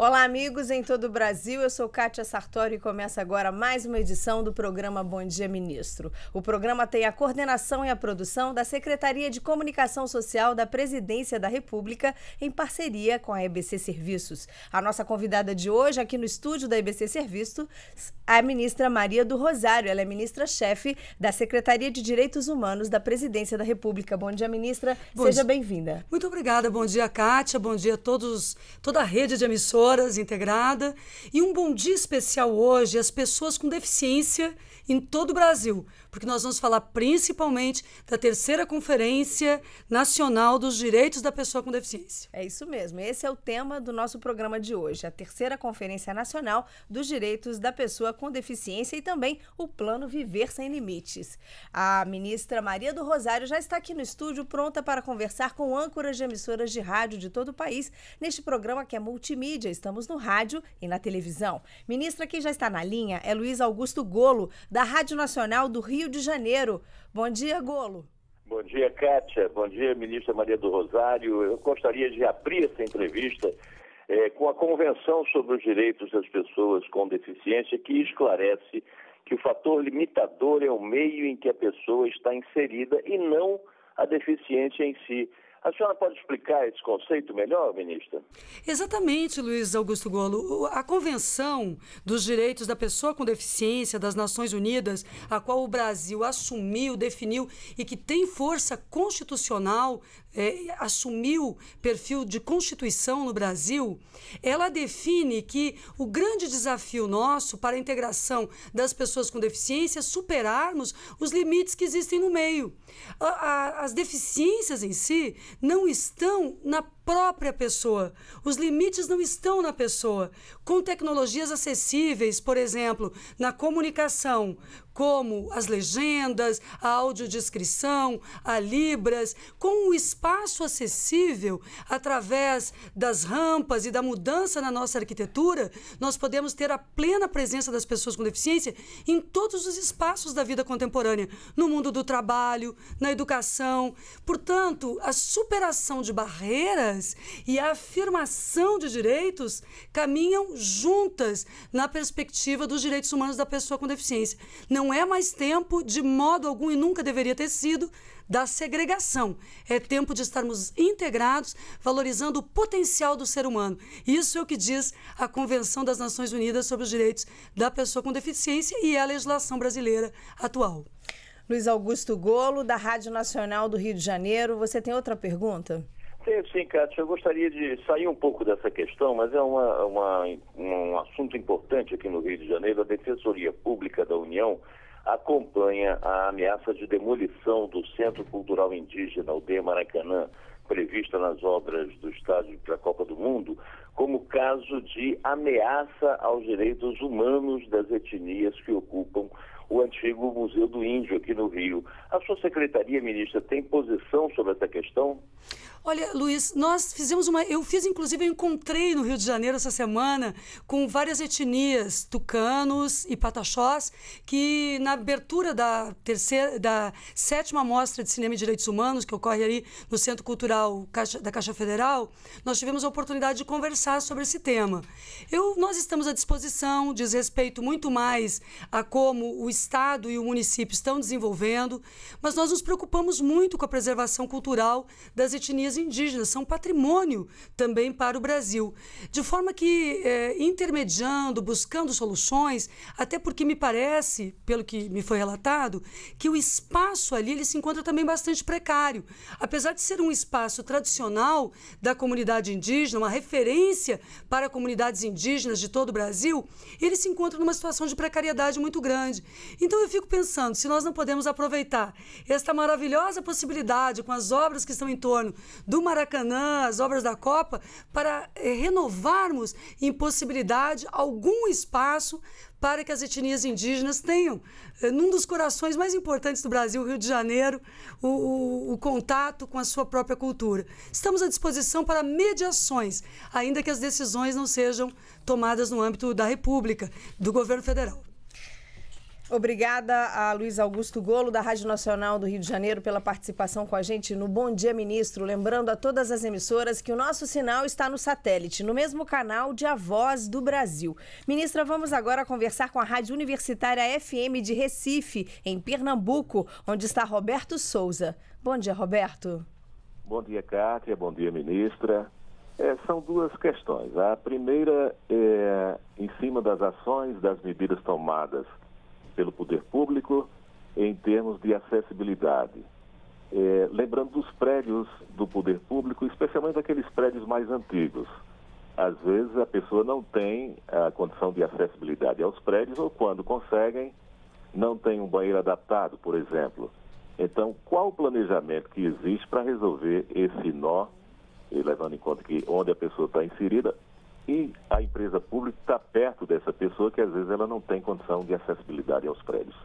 Olá, amigos em todo o Brasil. Eu sou Kátia Sartori e começa agora mais uma edição do programa Bom Dia Ministro. O programa tem a coordenação e a produção da Secretaria de Comunicação Social da Presidência da República em parceria com a EBC Serviços. A nossa convidada de hoje aqui no estúdio da EBC Serviços é a ministra Maria do Rosário. Ela é ministra-chefe da Secretaria de Direitos Humanos da Presidência da República. Bom dia, ministra. Bom Seja bem-vinda. Muito obrigada. Bom dia, Kátia. Bom dia a todos, toda a rede de emissoras horas Integrada. E um bom dia especial hoje às pessoas com deficiência em todo o Brasil, porque nós vamos falar principalmente da terceira Conferência Nacional dos Direitos da Pessoa com Deficiência. É isso mesmo. Esse é o tema do nosso programa de hoje, a terceira Conferência Nacional dos Direitos da Pessoa com Deficiência e também o Plano Viver Sem Limites. A ministra Maria do Rosário já está aqui no estúdio pronta para conversar com âncoras de emissoras de rádio de todo o país neste programa que é multimídia. Estamos no rádio e na televisão. Ministra, quem já está na linha é Luiz Augusto Golo, da Rádio Nacional do Rio Rio de Janeiro. Bom dia, Golo. Bom dia, Kátia. Bom dia, ministra Maria do Rosário. Eu gostaria de abrir essa entrevista é, com a Convenção sobre os Direitos das Pessoas com Deficiência, que esclarece que o fator limitador é o meio em que a pessoa está inserida e não a deficiência em si. A senhora pode explicar esse conceito melhor, ministra? Exatamente, Luiz Augusto Golo. A Convenção dos Direitos da Pessoa com Deficiência das Nações Unidas, a qual o Brasil assumiu, definiu e que tem força constitucional é, assumiu perfil de constituição no Brasil, ela define que o grande desafio nosso para a integração das pessoas com deficiência é superarmos os limites que existem no meio. A, a, as deficiências em si não estão na própria pessoa. Os limites não estão na pessoa. Com tecnologias acessíveis, por exemplo, na comunicação, como as legendas, a audiodescrição, a Libras, com o espaço acessível através das rampas e da mudança na nossa arquitetura, nós podemos ter a plena presença das pessoas com deficiência em todos os espaços da vida contemporânea, no mundo do trabalho, na educação. Portanto, a superação de barreiras humanas e a afirmação de direitos caminham juntas na perspectiva dos direitos humanos da pessoa com deficiência. Não é mais tempo, de modo algum e nunca deveria ter sido, da segregação. É tempo de estarmos integrados, valorizando o potencial do ser humano. Isso é o que diz a Convenção das Nações Unidas sobre os Direitos da Pessoa com Deficiência e a legislação brasileira atual. Luiz Augusto Golo, da Rádio Nacional do Rio de Janeiro. Você tem outra pergunta? Sim, sim, Cátia, eu gostaria de sair um pouco dessa questão, mas é uma, uma, um assunto importante aqui no Rio de Janeiro. A Defensoria Pública da União acompanha a ameaça de demolição do Centro Cultural Indígena, o Maracanã, prevista nas obras do estádio para a Copa do Mundo, como caso de ameaça aos direitos humanos das etnias que ocupam o antigo Museu do Índio aqui no Rio. A sua secretaria, ministra, tem posição sobre essa questão? Olha, Luiz, nós fizemos uma. Eu fiz, inclusive, eu encontrei no Rio de Janeiro essa semana com várias etnias, tucanos e pataxós, que na abertura da terceira, da sétima mostra de cinema e direitos humanos, que ocorre ali no Centro Cultural Caixa, da Caixa Federal, nós tivemos a oportunidade de conversar sobre esse tema. Eu, nós estamos à disposição, diz respeito muito mais a como o Estado e o município estão desenvolvendo, mas nós nos preocupamos muito com a preservação cultural das etnias indígenas, são patrimônio também para o Brasil. De forma que, é, intermediando, buscando soluções, até porque me parece, pelo que me foi relatado, que o espaço ali ele se encontra também bastante precário. Apesar de ser um espaço tradicional da comunidade indígena, uma referência para comunidades indígenas de todo o Brasil, ele se encontra numa situação de precariedade muito grande. Então eu fico pensando, se nós não podemos aproveitar esta maravilhosa possibilidade com as obras que estão em torno do Maracanã, as obras da Copa, para eh, renovarmos em possibilidade algum espaço para que as etnias indígenas tenham, eh, num dos corações mais importantes do Brasil, Rio de Janeiro, o, o, o, contato com a sua própria cultura. Estamos à disposição para mediações, ainda que as decisões não sejam tomadas no âmbito da República, do governo federal. Obrigada a Luiz Augusto Golo, da Rádio Nacional do Rio de Janeiro, pela participação com a gente no Bom Dia Ministro. Lembrando a todas as emissoras que o nosso sinal está no satélite, no mesmo canal de A Voz do Brasil. Ministra, vamos agora conversar com a Rádio Universitária FM de Recife, em Pernambuco, onde está Roberto Souza. Bom dia, Roberto. Bom dia, Cátia. Bom dia, ministra. É, são duas questões. A primeira é em cima das ações, das medidas tomadas pelo poder público em termos de acessibilidade. É, lembrando dos prédios do poder público, especialmente aqueles prédios mais antigos. Às vezes a pessoa não tem a condição de acessibilidade aos prédios ou quando conseguem, não tem um banheiro adaptado, por exemplo. Então, qual o planejamento que existe para resolver esse nó, levando em conta que onde a pessoa está inserida e a empresa pública está perto dessa pessoa que às vezes ela não tem condição de acessibilidade aos prédios.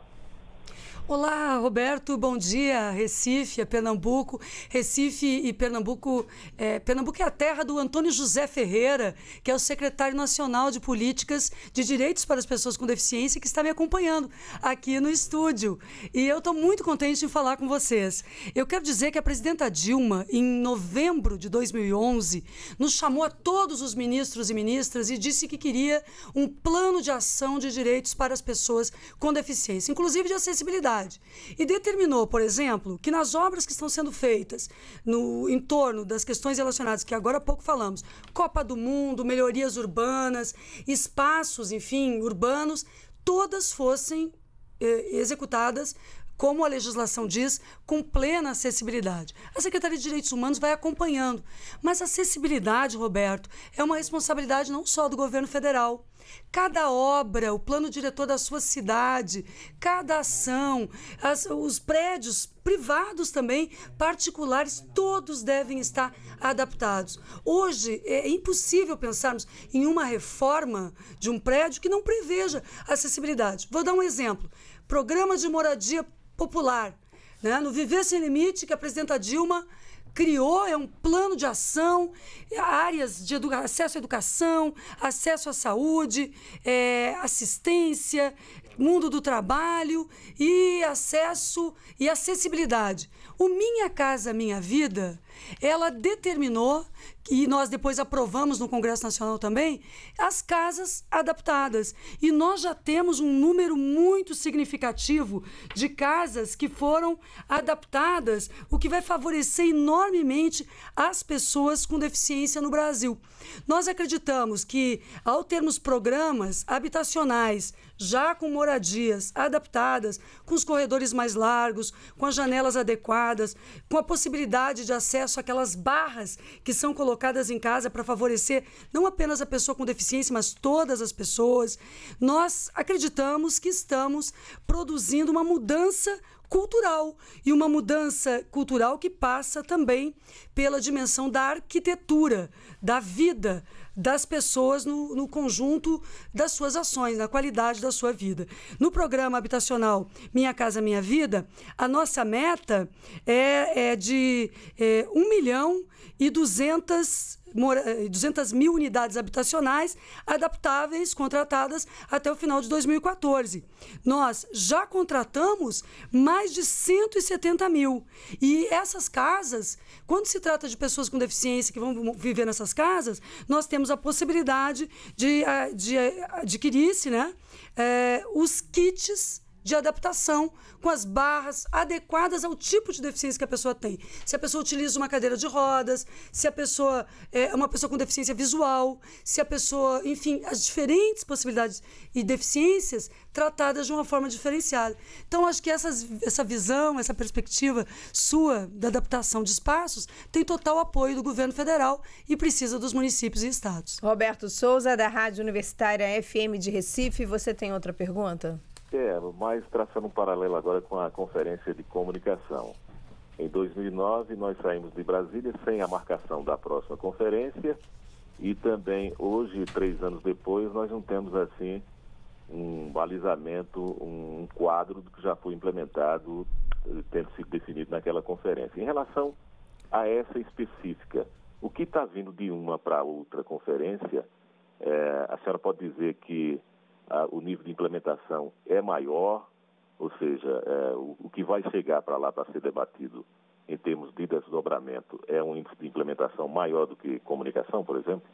Olá, Roberto, bom dia. Recife, é Pernambuco. Recife e Pernambuco. É, Pernambuco é a terra do Antônio José Ferreira, que é o secretário nacional de políticas de direitos para as pessoas com deficiência, que está me acompanhando aqui no estúdio. E eu estou muito contente em falar com vocês. Eu quero dizer que a presidenta Dilma, em novembro de 2011, nos chamou a todos os ministros e ministras e disse que queria um plano de ação de direitos para as pessoas com deficiência, inclusive de acessibilidade cidade. E determinou, por exemplo, que nas obras que estão sendo feitas no em torno das questões relacionadas que agora há pouco falamos, Copa do Mundo, melhorias urbanas, espaços, enfim, urbanos, todas fossem eh, executadas como a legislação diz, com plena acessibilidade. A Secretaria de Direitos Humanos vai acompanhando. Mas a acessibilidade, Roberto, é uma responsabilidade não só do governo federal. Cada obra, o plano diretor da sua cidade, cada ação, as, os prédios privados também, particulares, todos devem estar adaptados. Hoje é impossível pensarmos em uma reforma de um prédio que não preveja acessibilidade. Vou dar um exemplo: programa de moradia popular né? No Viver Sem Limite, que a presidenta Dilma criou, é um plano de ação, é áreas de acesso à educação, acesso à saúde, é, assistência, mundo do trabalho e acesso e acessibilidade. O Minha Casa Minha Vida ela determinou, e nós depois aprovamos no Congresso Nacional também, as casas adaptadas. E nós já temos um número muito significativo de casas que foram adaptadas, o que vai favorecer enormemente as pessoas com deficiência no Brasil. Nós acreditamos que, ao termos programas habitacionais já com moradias adaptadas, com os corredores mais largos, com as janelas adequadas, com a possibilidade de acesso acesso àquelas barras que são colocadas em casa para favorecer não apenas a pessoa com deficiência, mas todas as pessoas. Nós acreditamos que estamos produzindo uma mudança cultural e uma mudança cultural que passa também pela dimensão da arquitetura, da vida, das pessoas no, no conjunto das suas ações, na qualidade da sua vida. No programa habitacional Minha Casa Minha Vida, a nossa meta é, é de é, um milhão e 200, 200 mil unidades habitacionais adaptáveis contratadas até o final de 2014. Nós já contratamos mais de 170 mil. E essas casas, quando se trata de pessoas com deficiência que vão viver nessas casas, nós temos a possibilidade de, eh, de eh, adquirir-se né, eh, os kits de adaptação com as barras adequadas ao tipo de deficiência que a pessoa tem. Se a pessoa utiliza uma cadeira de rodas, se a pessoa é, é uma pessoa com deficiência visual, se a pessoa, enfim, as diferentes possibilidades e deficiências tratadas de uma forma diferenciada. Então, acho que essas, essa visão, essa perspectiva sua da adaptação de espaços tem total apoio do governo federal e precisa dos municípios e estados. Roberto Souza, da Rádio Universitária FM de Recife, você tem outra pergunta? É, mas traçando um paralelo agora com a conferência de comunicação. Em 2009, nós saímos de Brasília sem a marcação da próxima conferência e também hoje, três anos depois, nós não temos assim um balizamento, um quadro do que já foi implementado, eh, tendo sido definido naquela conferência. Em relação a essa específica, o que está vindo de uma para outra conferência, é, a senhora pode dizer que o nível de implementação é maior, ou seja, é, o, o, que vai chegar para lá para ser debatido em termos de desdobramento é um índice de implementação maior do que comunicação, por exemplo?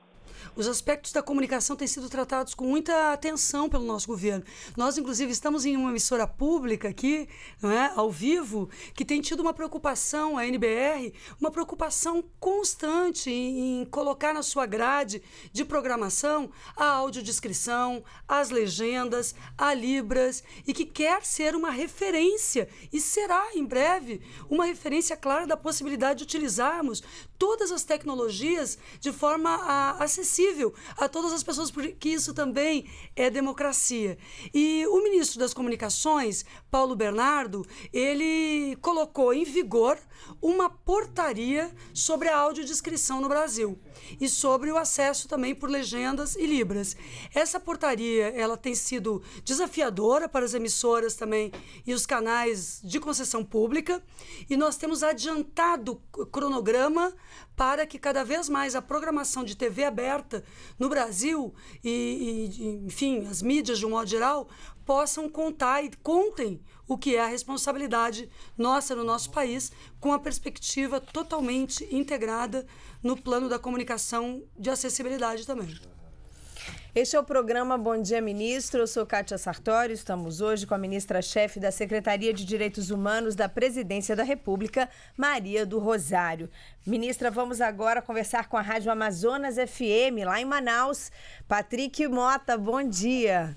Os aspectos da comunicação têm sido tratados com muita atenção pelo nosso governo. Nós, inclusive, estamos em uma emissora pública aqui, é? ao vivo, que tem tido uma preocupação, a NBR, uma preocupação constante em, em colocar na sua grade de programação a audiodescrição, as legendas, a Libras, e que quer ser uma referência, e será em breve, uma referência clara da possibilidade de utilizarmos todas as tecnologias de forma a, acessível a todas as pessoas, porque isso também é democracia. E o ministro das Comunicações, Paulo Bernardo, ele colocou em vigor uma portaria sobre a audiodescrição no Brasil e sobre o acesso também por legendas e libras. Essa portaria, ela tem sido desafiadora para as emissoras também e os canais de concessão pública, e nós temos adiantado o cronograma para que cada vez mais a programação de TV aberta no Brasil e, e enfim, as mídias de um modo geral possam contar e contem o que é a responsabilidade nossa no nosso país, com a perspectiva totalmente integrada no plano da comunicação de acessibilidade também. Este é o programa Bom Dia Ministro. Eu sou Kátia Sartori. Estamos hoje com a ministra-chefe da Secretaria de Direitos Humanos da Presidência da República, Maria do Rosário. Ministra, vamos agora conversar com a Rádio Amazonas FM, lá em Manaus. Patrick Mota, bom dia.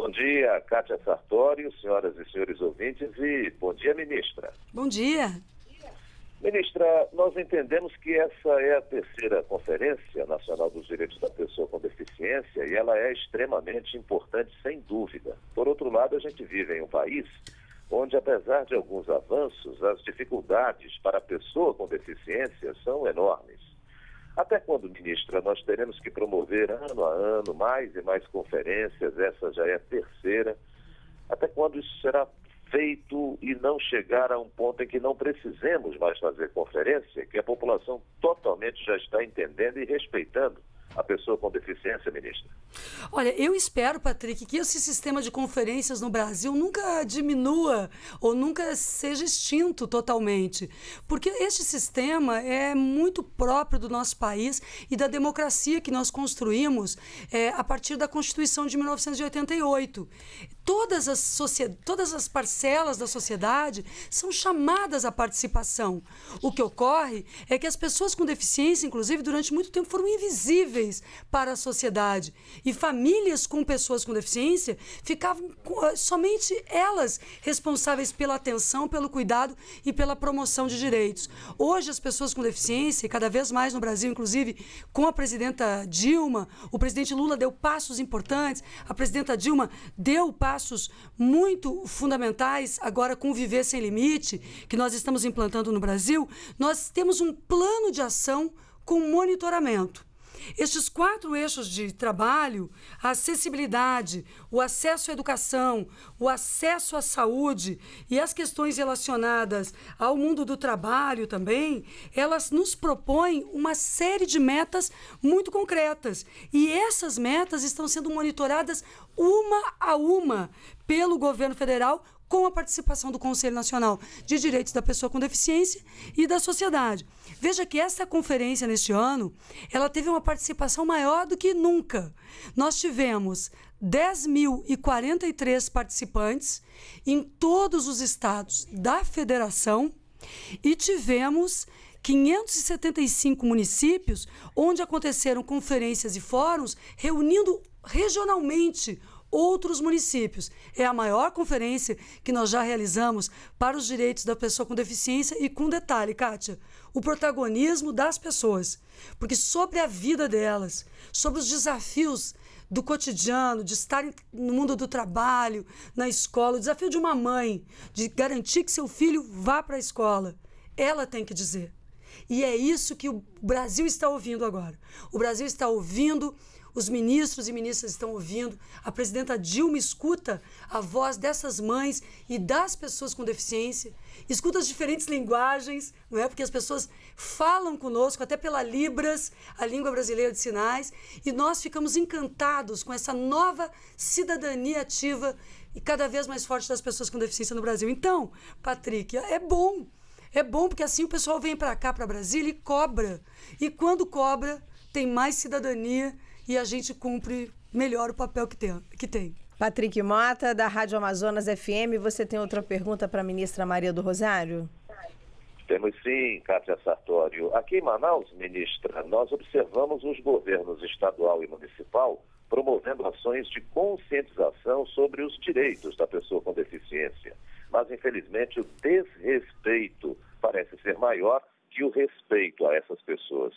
Bom dia, Kátia Sartório, senhoras e senhores ouvintes, e bom dia, ministra. Bom dia. Ministra, nós entendemos que essa é a terceira Conferência Nacional dos Direitos da Pessoa com Deficiência e ela é extremamente importante, sem dúvida. Por outro lado, a gente vive em um país onde, apesar de alguns avanços, as dificuldades para a pessoa com deficiência são enormes. Até quando, ministra, nós teremos que promover ano a ano mais e mais conferências, essa já é a terceira. Até quando isso será feito e não chegar a um ponto em que não precisemos mais fazer conferência, que a população totalmente já está entendendo e respeitando? a pessoa com deficiência, ministra? Olha, eu espero, Patrick, que esse sistema de conferências no Brasil nunca diminua ou nunca seja extinto totalmente, porque este sistema é muito próprio do nosso país e da democracia que nós construímos é, a partir da Constituição de 1988. Todas as, todas as parcelas da sociedade são chamadas à participação. O que ocorre é que as pessoas com deficiência, inclusive, durante muito tempo foram invisíveis para a sociedade. E famílias com pessoas com deficiência ficavam ah, somente elas responsáveis pela atenção, pelo cuidado e pela promoção de direitos. Hoje, as pessoas com deficiência, e cada vez mais no Brasil, inclusive com a presidenta Dilma, o presidente Lula deu passos importantes, a presidenta Dilma deu passos muito fundamentais agora com o Viver Sem Limite, que nós estamos implantando no Brasil. Nós temos um plano de ação com monitoramento. Estes quatro eixos de trabalho, a acessibilidade, o acesso à educação, o acesso à saúde e as questões relacionadas ao mundo do trabalho também, elas nos propõem uma série de metas muito concretas. E essas metas estão sendo monitoradas uma a uma pelo governo federal com a participação do Conselho Nacional de Direitos da Pessoa com Deficiência e da sociedade. Veja que essa conferência neste ano, ela teve uma participação maior do que nunca. Nós tivemos 10.043 participantes em todos os estados da federação e tivemos 575 municípios onde aconteceram conferências e fóruns reunindo regionalmente outros municípios. É a maior conferência que nós já realizamos para os direitos da pessoa com deficiência e com detalhe, Kátia, o protagonismo das pessoas. Porque sobre a vida delas, sobre os desafios do cotidiano, de estar no mundo do trabalho, na escola, o desafio de uma mãe, de garantir que seu filho vá para a escola. Ela tem que dizer. E é isso que o Brasil está ouvindo agora. O Brasil está ouvindo os ministros e ministras estão ouvindo, a presidenta Dilma escuta a voz dessas mães e das pessoas com deficiência, escuta as diferentes linguagens, não é? Porque as pessoas falam conosco, até pela Libras, a língua brasileira de sinais, e nós ficamos encantados com essa nova cidadania ativa e cada vez mais forte das pessoas com deficiência no Brasil. Então, Patrick, é bom. É bom porque assim o pessoal vem para cá, para Brasília e cobra. E quando cobra, tem mais cidadania e a gente cumpre melhor o papel que tem. Que tem. Patrick Mota, da Rádio Amazonas FM, você tem outra pergunta para a ministra Maria do Rosário? Temos sim, Cátia Sartório. Aqui em Manaus, ministra, nós observamos os governos estadual e municipal promovendo ações de conscientização sobre os direitos da pessoa com deficiência. Mas, infelizmente, o desrespeito parece ser maior que o respeito a essas pessoas.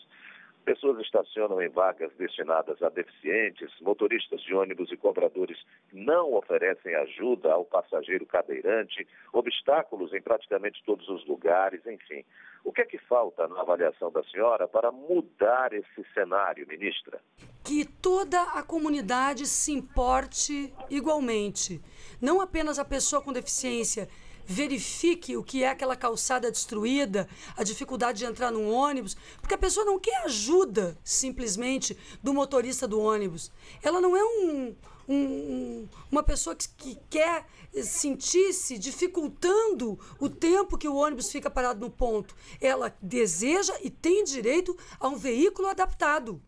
Pessoas estacionam em vagas destinadas a deficientes, motoristas de ônibus e compradores não oferecem ajuda ao passageiro cadeirante, obstáculos em praticamente todos os lugares, enfim. O que é que falta na avaliação da senhora para mudar esse cenário, ministra? Que toda a comunidade se importe igualmente. Não apenas a pessoa com deficiência verifique o que é aquela calçada destruída, a dificuldade de entrar num ônibus, porque a pessoa não quer ajuda simplesmente do motorista do ônibus. Ela não é um, um, uma pessoa que, que quer sentir-se dificultando o tempo que o ônibus fica parado no ponto. Ela deseja e tem direito a um veículo adaptado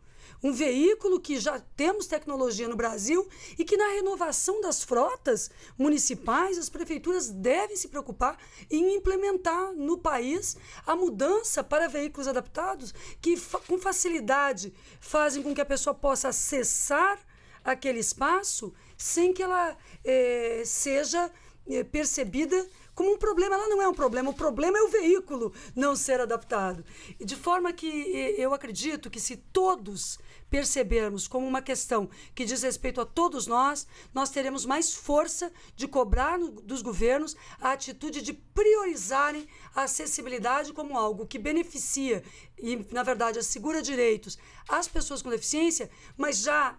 um veículo que já temos tecnologia no Brasil e que na renovação das frotas municipais as prefeituras devem se preocupar em implementar no país a mudança para veículos adaptados que com facilidade fazem com que a pessoa possa acessar aquele espaço sem que ela eh, seja eh, percebida como um problema. Ela não é um problema, o problema é o veículo não ser adaptado. De forma que eh, eu acredito que se todos percebermos como uma questão que diz respeito a todos nós, nós teremos mais força de cobrar dos governos a atitude de priorizarem a acessibilidade como algo que beneficia e, na verdade, assegura direitos às pessoas com deficiência, mas já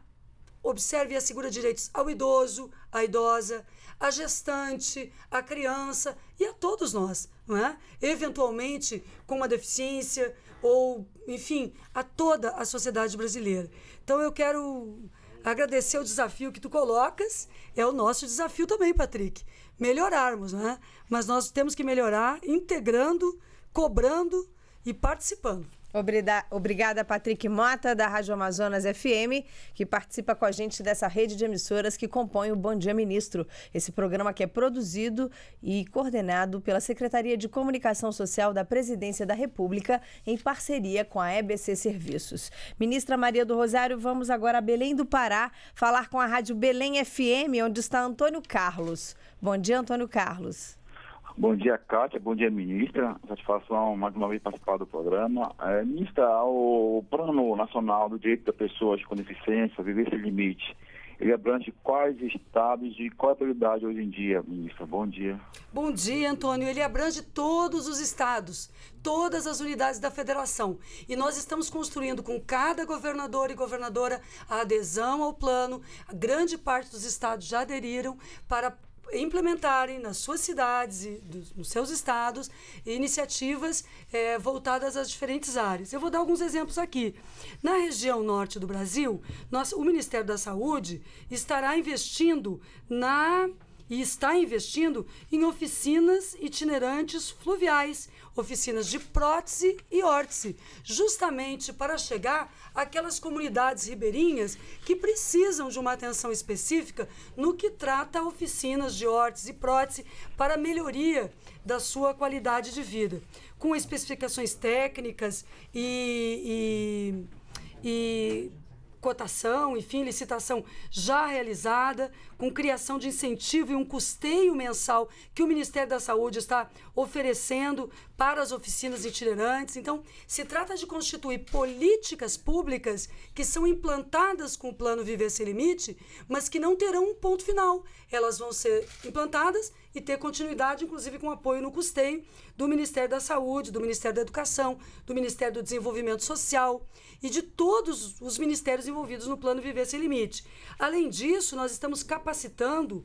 observe e assegura direitos ao idoso, à idosa, à gestante, à criança e a todos nós, não é? Eventualmente com uma deficiência, ou, enfim, a toda a sociedade brasileira. Então eu quero agradecer o desafio que tu colocas, é o nosso desafio também, Patrick, melhorarmos, né? Mas nós temos que melhorar integrando, cobrando e participando. Obrigada, Patrick Mota, da Rádio Amazonas FM, que participa com a gente dessa rede de emissoras que compõe o Bom Dia Ministro. Esse programa que é produzido e coordenado pela Secretaria de Comunicação Social da Presidência da República, em parceria com a EBC Serviços. Ministra Maria do Rosário, vamos agora a Belém do Pará falar com a Rádio Belém FM, onde está Antônio Carlos. Bom dia, Antônio Carlos. Bom dia, Kátia. Bom dia, ministra. Satisfação mais uma vez participar do programa. É, ministra, o Plano Nacional do Direito das Pessoas com Deficiência, Viver Sem Limite, ele abrange quais estados e qual é a prioridade hoje em dia, ministra? Bom dia. Bom dia, Antônio. Ele abrange todos os estados, todas as unidades da federação. E nós estamos construindo com cada governador e governadora a adesão ao plano. A grande parte dos estados já aderiram para implementarem nas suas cidades e dos, nos seus estados iniciativas é, voltadas às diferentes áreas. Eu vou dar alguns exemplos aqui. Na região norte do Brasil, nós, o Ministério da Saúde estará investindo na e está investindo em oficinas itinerantes fluviais oficinas de prótese e órtese, justamente para chegar àquelas comunidades ribeirinhas que precisam de uma atenção específica no que trata oficinas de órtese e prótese para melhoria da sua qualidade de vida, com especificações técnicas e, e, e cotação, enfim, licitação já realizada, com criação de incentivo e um custeio mensal que o Ministério da Saúde está oferecendo para as oficinas itinerantes. Então, se trata de constituir políticas públicas que são implantadas com o plano Viver Sem Limite, mas que não terão um ponto final. Elas vão ser implantadas e ter continuidade, inclusive com apoio no custeio do Ministério da Saúde, do Ministério da Educação, do Ministério do Desenvolvimento Social e de todos os ministérios envolvidos no Plano Viver Sem Limite. Além disso, nós estamos capacitando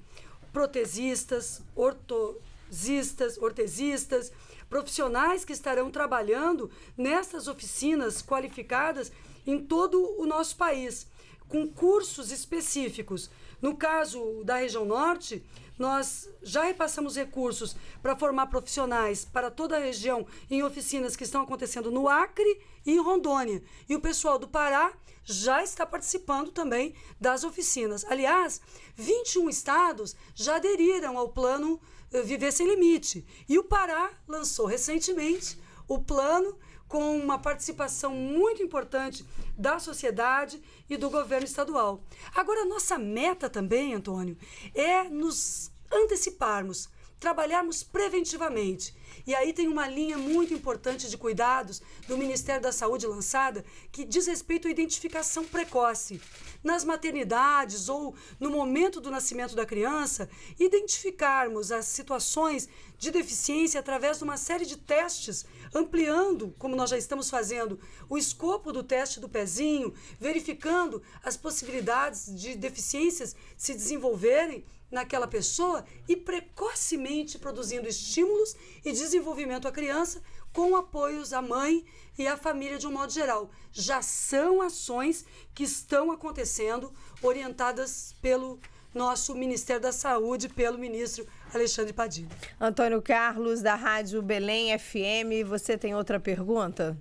protesistas, ortosistas, ortesistas, profissionais que estarão trabalhando nessas oficinas qualificadas em todo o nosso país, com cursos específicos. No caso da região norte, nós já repassamos recursos para formar profissionais para toda a região em oficinas que estão acontecendo no Acre e em Rondônia. E o pessoal do Pará já está participando também das oficinas. Aliás, 21 estados já aderiram ao plano eh, Viver Sem Limite. E o Pará lançou recentemente o plano com uma participação muito importante da sociedade e do governo estadual. Agora, nossa meta também, Antônio, é nos anteciparmos, trabalharmos preventivamente. E aí tem uma linha muito importante de cuidados do Ministério da Saúde lançada que diz respeito à identificação precoce. Nas maternidades ou no momento do nascimento da criança, identificarmos as situações de deficiência através de uma série de testes, ampliando, como nós já estamos fazendo, o escopo do teste do pezinho, verificando as possibilidades de deficiências se desenvolverem naquela pessoa e precocemente produzindo estímulos e desenvolvimento à criança com apoios à mãe e à família de um modo geral. Já são ações que estão acontecendo, orientadas pelo nosso Ministério da Saúde, pelo ministro Alexandre Padilha. Antônio Carlos, da Rádio Belém FM, você tem outra pergunta?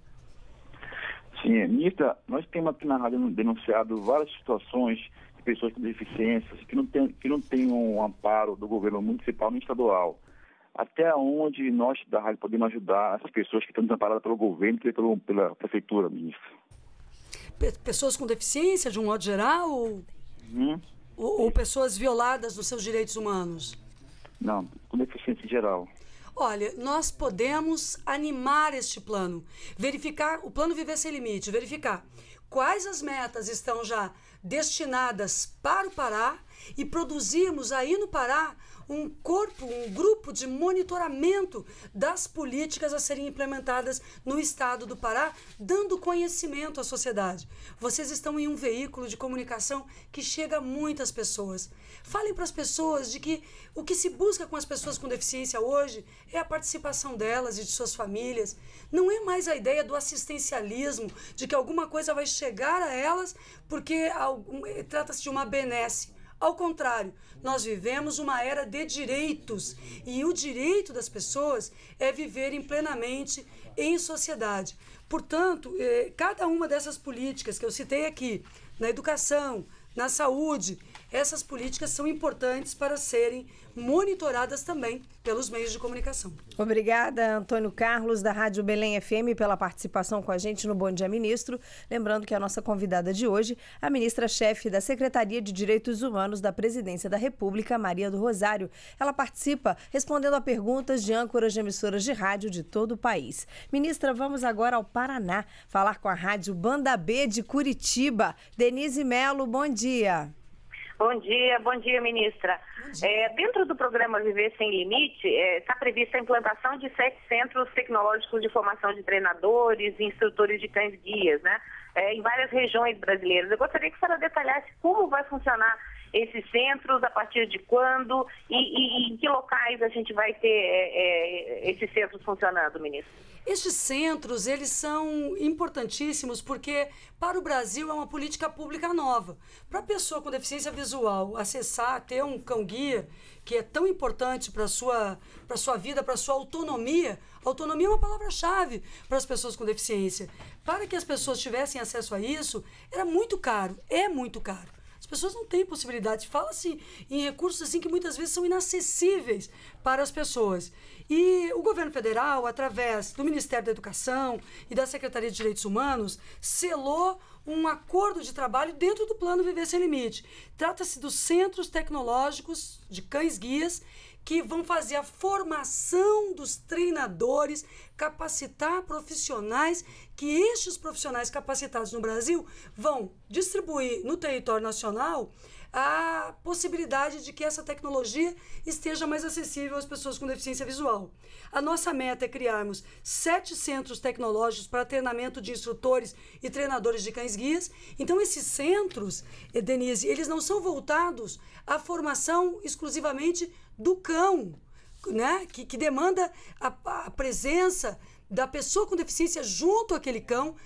Sim, Anitta, nós temos aqui na rádio denunciado várias situações pessoas com deficiências, que não, tem, que não tem um amparo do governo municipal nem estadual. Até onde nós da rádio podemos ajudar as pessoas que estão desamparadas pelo governo e pelo, pela prefeitura, ministro? Pessoas com deficiência, de um modo geral? Ou, hum? ou, ou pessoas violadas dos seus direitos humanos? Não, com deficiência em geral. Olha, nós podemos animar este plano, verificar o plano Viver Sem Limite, verificar quais as metas estão já destinadas para o Pará e produzirmos aí no Pará um corpo, um grupo de monitoramento das políticas a serem implementadas no estado do Pará, dando conhecimento à sociedade. Vocês estão em um veículo de comunicação que chega a muitas pessoas. Falem para as pessoas de que o que se busca com as pessoas com deficiência hoje é a participação delas e de suas famílias. Não é mais a ideia do assistencialismo, de que alguma coisa vai chegar a elas porque eh, trata-se de uma benesse. Ao contrário, nós vivemos uma era de direitos e o direito das pessoas é viverem plenamente em sociedade. Portanto, eh, cada uma dessas políticas que eu citei aqui, na educação, na saúde essas políticas são importantes para serem monitoradas também pelos meios de comunicação. Obrigada, Antônio Carlos, da Rádio Belém FM, pela participação com a gente no Bom Dia Ministro. Lembrando que a nossa convidada de hoje, a ministra-chefe da Secretaria de Direitos Humanos da Presidência da República, Maria do Rosário. Ela participa respondendo a perguntas de âncoras de emissoras de rádio de todo o país. Ministra, vamos agora ao Paraná falar com a Rádio Banda B de Curitiba. Denise Melo, bom dia. Bom dia, bom dia, ministra. Bom dia. É, dentro do programa Viver Sem Limite, está é, tá prevista a implantação de sete centros tecnológicos de formação de treinadores e instrutores de cães guias, né? É, em várias regiões brasileiras. Eu gostaria que a senhora detalhasse como vai funcionar esses centros, a partir de quando e, e em que locais a gente vai ter é, é, esses centros funcionando, ministro. Estes centros, eles são importantíssimos porque para o Brasil é uma política pública nova. Para a pessoa com deficiência visual acessar, ter um cão-guia, que é tão importante para a sua, sua vida, para a sua autonomia, autonomia é uma palavra-chave para as pessoas com deficiência. Para que as pessoas tivessem acesso a isso, era muito caro, é muito caro pessoas não têm possibilidade. Fala-se em recursos assim que muitas vezes são inacessíveis para as pessoas. E o governo federal, através do Ministério da Educação e da Secretaria de Direitos Humanos, selou um acordo de trabalho dentro do plano Viver Sem Limite. Trata-se dos Centros Tecnológicos de Cães Guias que vão fazer a formação dos treinadores, capacitar profissionais, que estes profissionais capacitados no Brasil vão distribuir no território nacional a possibilidade de que essa tecnologia esteja mais acessível às pessoas com deficiência visual. A nossa meta é criarmos sete centros tecnológicos para treinamento de instrutores e treinadores de cães-guias. Então, esses centros, Denise, eles não são voltados à formação exclusivamente do cão, né? que, que demanda a, a presença da pessoa com deficiência junto àquele cão,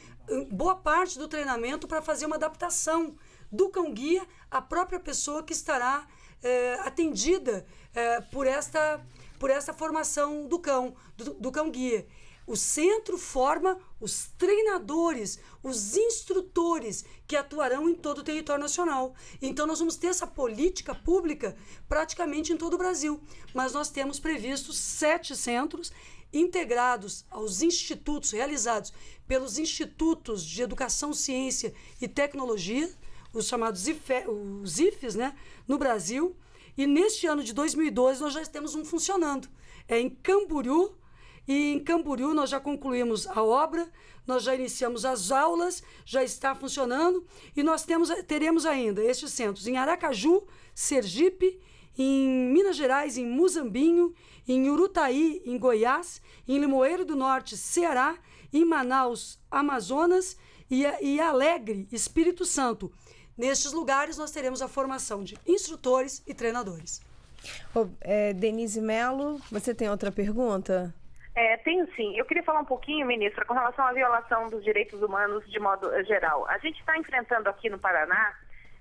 boa parte do treinamento para fazer uma adaptação do cão-guia à própria pessoa que estará é, atendida é, por, esta, por esta formação do cão, do, do cão-guia. O centro forma os treinadores, os instrutores que atuarão em todo o território nacional. Então, nós vamos ter essa política pública praticamente em todo o Brasil. Mas nós temos previsto sete centros integrados aos institutos realizados pelos institutos de educação, ciência e tecnologia, os chamados IFE, os IFES, né, no Brasil. E neste ano de 2012 nós já temos um funcionando. É em Camboriú, e em Camboriú nós já concluímos a obra, nós já iniciamos as aulas, já está funcionando e nós temos, teremos ainda estes centros em Aracaju, Sergipe, em Minas Gerais, em Muzambinho, em Urutaí, em Goiás, em Limoeiro do Norte, Ceará, em Manaus, Amazonas e, e Alegre, Espírito Santo. Nestes lugares, nós teremos a formação de instrutores e treinadores. Oh, é, Denise Melo, você tem outra pergunta? É, sim. Eu queria falar um pouquinho, ministra, com relação à violação dos direitos humanos de modo geral. A gente está enfrentando aqui no Paraná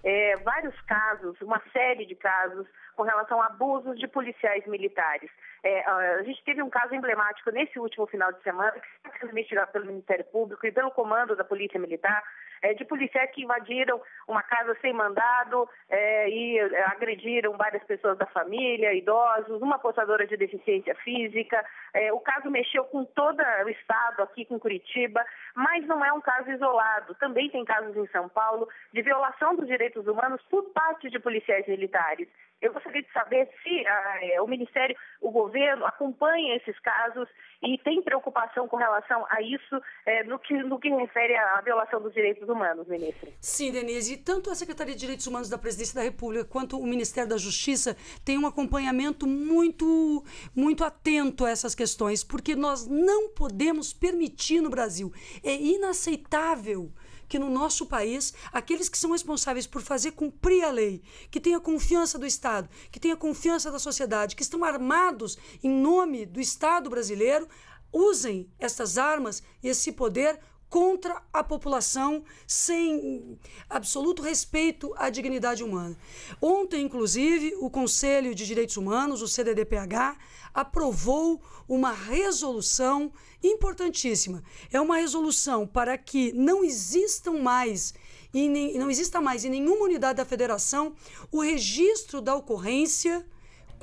é, vários casos, uma série de casos, com relação a abusos de policiais militares. É, a gente teve um caso emblemático nesse último final de semana, que está sendo investigado pelo Ministério Público e pelo comando da Polícia Militar, é, de policiais que invadiram uma casa sem mandado é, e é, agrediram várias pessoas da família, idosos, uma portadora de deficiência física. É, o caso mexeu com todo o estado aqui, com Curitiba, mas não é um caso isolado. Também tem casos em São Paulo de violação dos direitos humanos por parte de policiais militares. Eu gostaria de saber se ah, é, o Ministério, o governo, acompanha esses casos e tem preocupação com relação a isso é, no, que, no que refere à violação dos direitos humanos, ministro. Sim, Denise. E tanto a Secretaria de Direitos Humanos da Presidência da República quanto o Ministério da Justiça têm um acompanhamento muito, muito atento a essas questões, porque nós não podemos permitir no Brasil. É inaceitável que no nosso país, aqueles que são responsáveis por fazer cumprir a lei, que tenha confiança do Estado, que tenha confiança da sociedade, que estão armados em nome do Estado brasileiro, usem estas armas e esse poder contra a população sem absoluto respeito à dignidade humana. Ontem, inclusive, o Conselho de Direitos Humanos, o CDDPH, aprovou uma resolução importantíssima. É uma resolução para que não existam mais e não exista mais em nenhuma unidade da federação o registro da ocorrência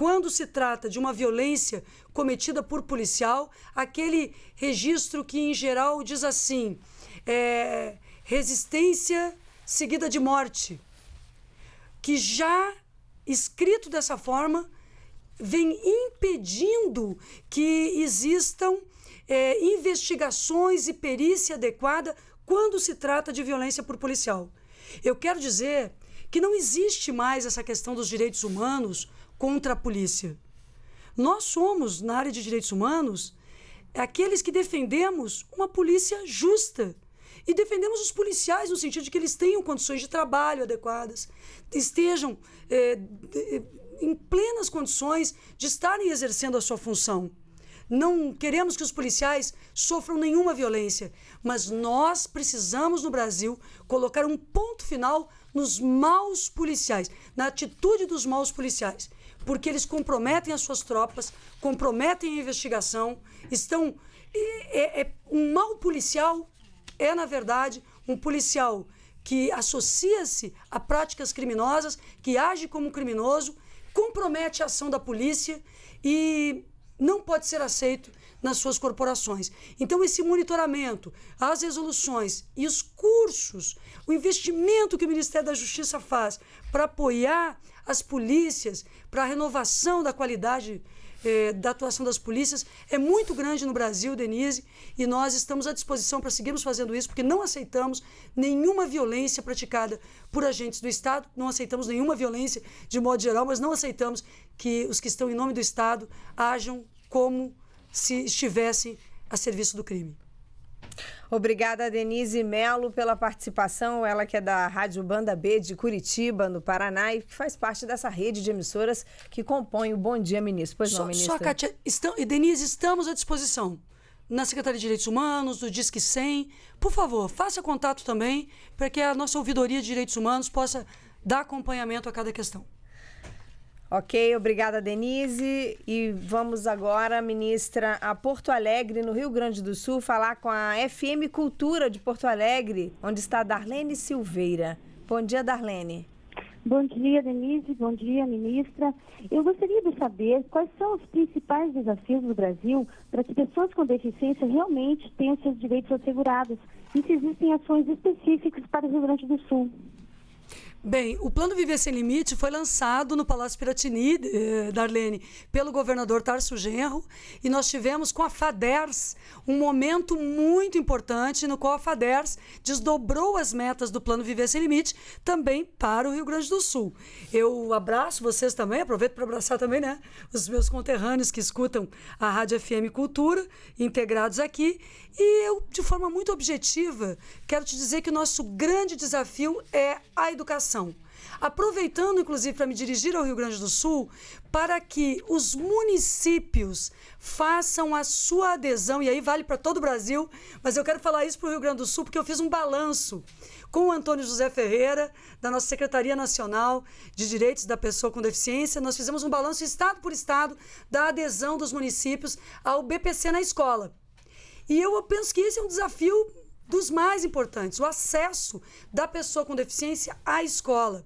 quando se trata de uma violência cometida por policial, aquele registro que, em geral, diz assim: é, resistência seguida de morte, que já escrito dessa forma vem impedindo que existam é, investigações e perícia adequada quando se trata de violência por policial. Eu quero dizer que não existe mais essa questão dos direitos humanos contra a polícia. Nós somos, na área de direitos humanos, aqueles que defendemos uma polícia justa. E defendemos os policiais no sentido de que eles tenham condições de trabalho adequadas, estejam é, em plenas condições de estarem exercendo a sua função. Não queremos que os policiais sofram nenhuma violência, mas nós precisamos no Brasil colocar um ponto final nos maus policiais, na atitude dos maus policiais porque eles comprometem as suas tropas, comprometem a investigação, estão. É, é, um mau policial é, na verdade, um policial que associa-se a práticas criminosas, que age como criminoso, compromete a ação da polícia e não pode ser aceito nas suas corporações. Então, esse monitoramento, as resoluções e os cursos, o investimento que o Ministério da Justiça faz para apoiar as polícias, para a renovação da qualidade eh, da atuação das polícias, é muito grande no Brasil, Denise, e nós estamos à disposição para seguirmos fazendo isso, porque não aceitamos nenhuma violência praticada por agentes do Estado, não aceitamos nenhuma violência de modo geral, mas não aceitamos que os que estão em nome do Estado hajam como se estivessem a serviço do crime. Obrigada, Denise Melo, pela participação. Ela que é da Rádio Banda B de Curitiba, no Paraná, e que faz parte dessa rede de emissoras que compõe o Bom Dia, Ministro. Pois só, não, ministro. Só, Kátia, estão, e Denise, estamos à disposição. Na Secretaria de Direitos Humanos, do Disque 100. Por favor, faça contato também para que a nossa ouvidoria de direitos humanos possa dar acompanhamento a cada questão. Ok, obrigada, Denise. E vamos agora, ministra, a Porto Alegre, no Rio Grande do Sul, falar com a FM Cultura de Porto Alegre, onde está Darlene Silveira. Bom dia, Darlene. Bom dia, Denise. Bom dia, ministra. Eu gostaria de saber quais são os principais desafios do Brasil para que pessoas com deficiência realmente tenham seus direitos assegurados e se existem ações específicas para o Rio Grande do Sul. Bem, o Plano Viver Sem Limite foi lançado no Palácio Piratini, eh, Darlene, pelo governador Tarso Genro, e nós tivemos com a FADERS um momento muito importante no qual a FADERS desdobrou as metas do Plano Viver Sem Limite também para o Rio Grande do Sul. Eu abraço vocês também, aproveito para abraçar também, né, os meus conterrâneos que escutam a Rádio FM Cultura, integrados aqui, e eu, de forma muito objetiva, quero te dizer que o nosso grande desafio é a educação Aproveitando, inclusive, para me dirigir ao Rio Grande do Sul, para que os municípios façam a sua adesão, e aí vale para todo o Brasil, mas eu quero falar isso para o Rio Grande do Sul, porque eu fiz um balanço com o Antônio José Ferreira, da nossa Secretaria Nacional de Direitos da Pessoa com Deficiência. Nós fizemos um balanço estado por estado da adesão dos municípios ao BPC na escola. E eu penso que esse é um desafio dos mais importantes, o acesso da pessoa com deficiência à escola.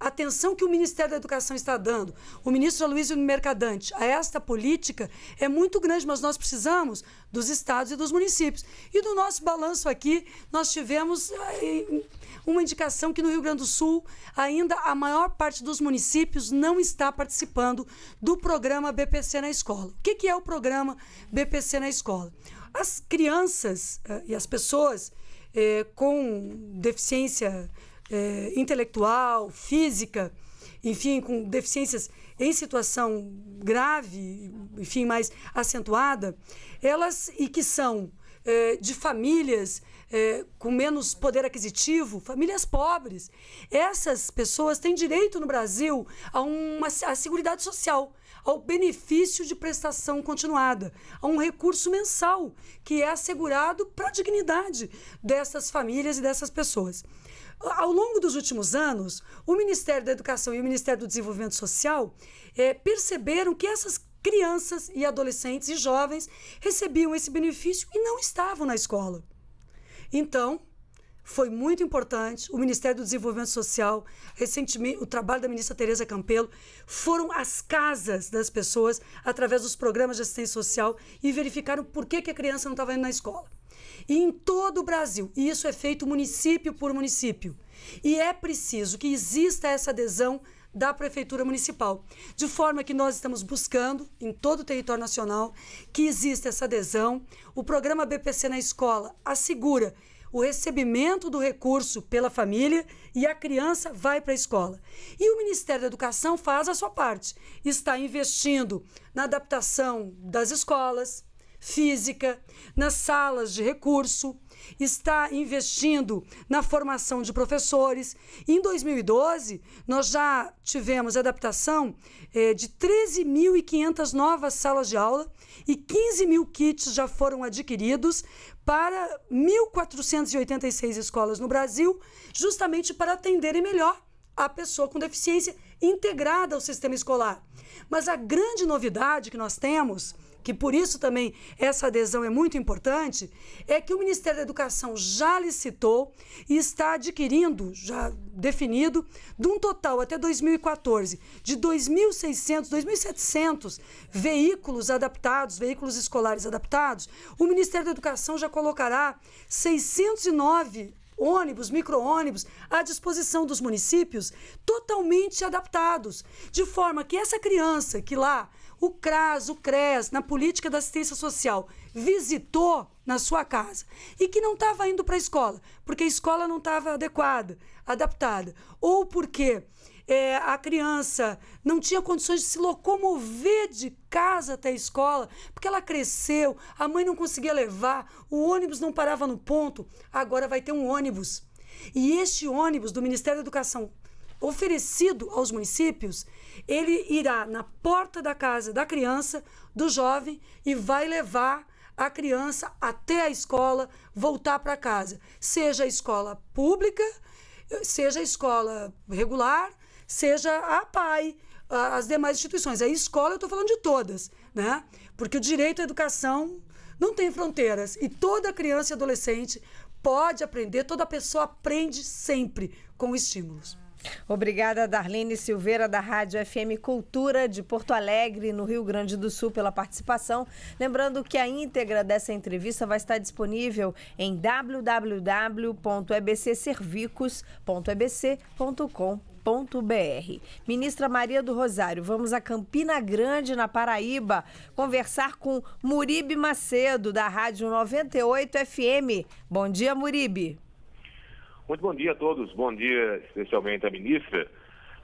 A atenção que o Ministério da Educação está dando, o ministro Aloysio Mercadante, a esta política é muito grande, mas nós precisamos dos estados e dos municípios. E do nosso balanço aqui, nós tivemos eh, uma indicação que no Rio Grande do Sul, ainda a maior parte dos municípios não está participando do programa BPC na escola. O que é o programa BPC na escola? As crianças eh, e as pessoas eh, com deficiência eh, intelectual, física, enfim, com deficiências em situação grave, enfim, mais acentuada, elas e que são de famílias com menos poder aquisitivo, famílias pobres, essas pessoas têm direito no Brasil a uma a seguridade social ao benefício de prestação continuada, a um recurso mensal que é assegurado para a dignidade dessas famílias e dessas pessoas. Ao longo dos últimos anos, o Ministério da Educação e o Ministério do Desenvolvimento Social é, perceberam que essas crianças e adolescentes e jovens recebiam esse benefício e não estavam na escola. Então, foi muito importante. O Ministério do Desenvolvimento Social, recentemente, o trabalho da ministra Tereza Campelo, foram às casas das pessoas através dos programas de assistência social e verificaram por que, que a criança não estava indo na escola. E em todo o Brasil, e isso é feito município por município. E é preciso que exista essa adesão da Prefeitura Municipal. De forma que nós estamos buscando, em todo o território nacional, que exista essa adesão. O programa BPC na escola assegura o recebimento do recurso pela família e a criança vai para a escola. E o Ministério da Educação faz a sua parte, está investindo na adaptação das escolas, física, nas salas de recurso, está investindo na formação de professores. Em 2012, nós já tivemos adaptação eh, de 13.500 novas salas de aula e 15 mil kits já foram adquiridos para 1.486 escolas no Brasil, justamente para atenderem melhor a pessoa com deficiência integrada ao sistema escolar. Mas a grande novidade que nós temos que por isso também essa adesão é muito importante, é que o Ministério da Educação já licitou e está adquirindo, já definido, de um total até 2014 de 2.600, 2.700 veículos adaptados, veículos escolares adaptados, o Ministério da Educação já colocará 609 ônibus, micro-ônibus à disposição dos municípios, totalmente adaptados, de forma que essa criança que lá o CRAS, o CRES, na política da assistência social, visitou na sua casa e que não estava indo para a escola, porque a escola não estava adequada, adaptada, ou porque é, a criança não tinha condições de se locomover de casa até a escola, porque ela cresceu, a mãe não conseguia levar, o ônibus não parava no ponto, agora vai ter um ônibus. E este ônibus do Ministério da Educação oferecido aos municípios ele irá na porta da casa da criança, do jovem, e vai levar a criança até a escola, voltar para casa. Seja a escola pública, seja a escola regular, seja a PAI, as demais instituições. A escola, eu estou falando de todas, né? Porque o direito à educação não tem fronteiras e toda criança e adolescente pode aprender, toda pessoa aprende sempre com estímulos. Obrigada, Darlene Silveira, da Rádio FM Cultura de Porto Alegre, no Rio Grande do Sul, pela participação. Lembrando que a íntegra dessa entrevista vai estar disponível em www.ebcservicos.ebc.com. Ministra Maria do Rosário, vamos a Campina Grande, na Paraíba, conversar com Muribe Macedo, da Rádio 98 FM. Bom dia, Muribe. Muito bom dia a todos. Bom dia especialmente à ministra.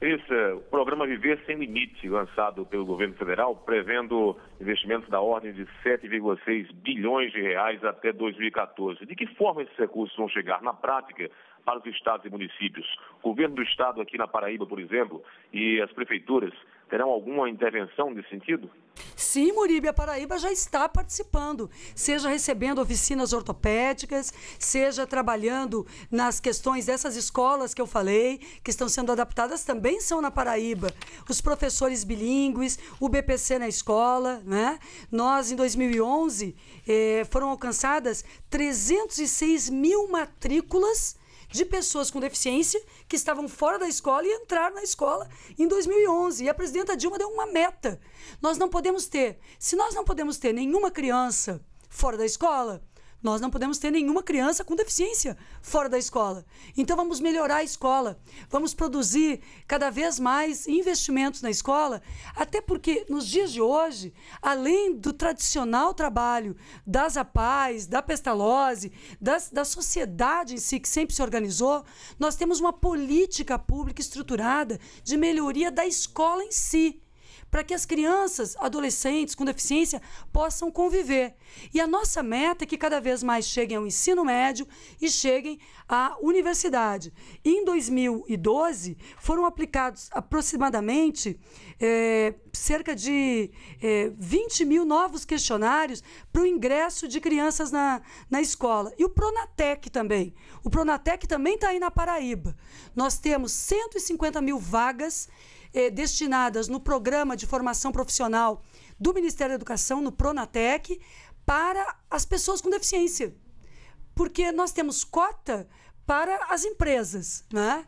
Ministra, o programa Viver Sem Limite, lançado pelo governo federal, prevendo investimentos da ordem de 7,6 bilhões de reais até 2014. De que forma esses recursos vão chegar na prática para os estados e municípios? O governo do estado aqui na Paraíba, por exemplo, e as prefeituras terão alguma intervenção nesse sentido? Sim, Muribe, a Paraíba já está participando, seja recebendo oficinas ortopédicas, seja trabalhando nas questões dessas escolas que eu falei, que estão sendo adaptadas, também são na Paraíba. Os professores bilíngues, o BPC na escola, né? Nós, em 2011, eh, foram alcançadas 306 mil matrículas de pessoas com deficiência que estavam fora da escola e entraram na escola em 2011. E a presidenta Dilma deu uma meta. Nós não podemos ter, se nós não podemos ter nenhuma criança fora da escola, nós não podemos ter nenhuma criança com deficiência fora da escola. Então vamos melhorar a escola, vamos produzir cada vez mais investimentos na escola, até porque nos dias de hoje, além do tradicional trabalho das APAES, da Pestalozzi, das, da sociedade em si que sempre se organizou, nós temos uma política pública estruturada de melhoria da escola em si para que as crianças, adolescentes com deficiência possam conviver. E a nossa meta é que cada vez mais cheguem ao ensino médio e cheguem à universidade. Em 2012, foram aplicados aproximadamente é, cerca de é, eh, 20 mil novos questionários para o ingresso de crianças na, na escola. E o Pronatec também. O Pronatec também está aí na Paraíba. Nós temos 150 mil vagas eh, destinadas no programa de formação profissional do Ministério da Educação, no Pronatec, para as pessoas com deficiência. Porque nós temos cota para as empresas, né?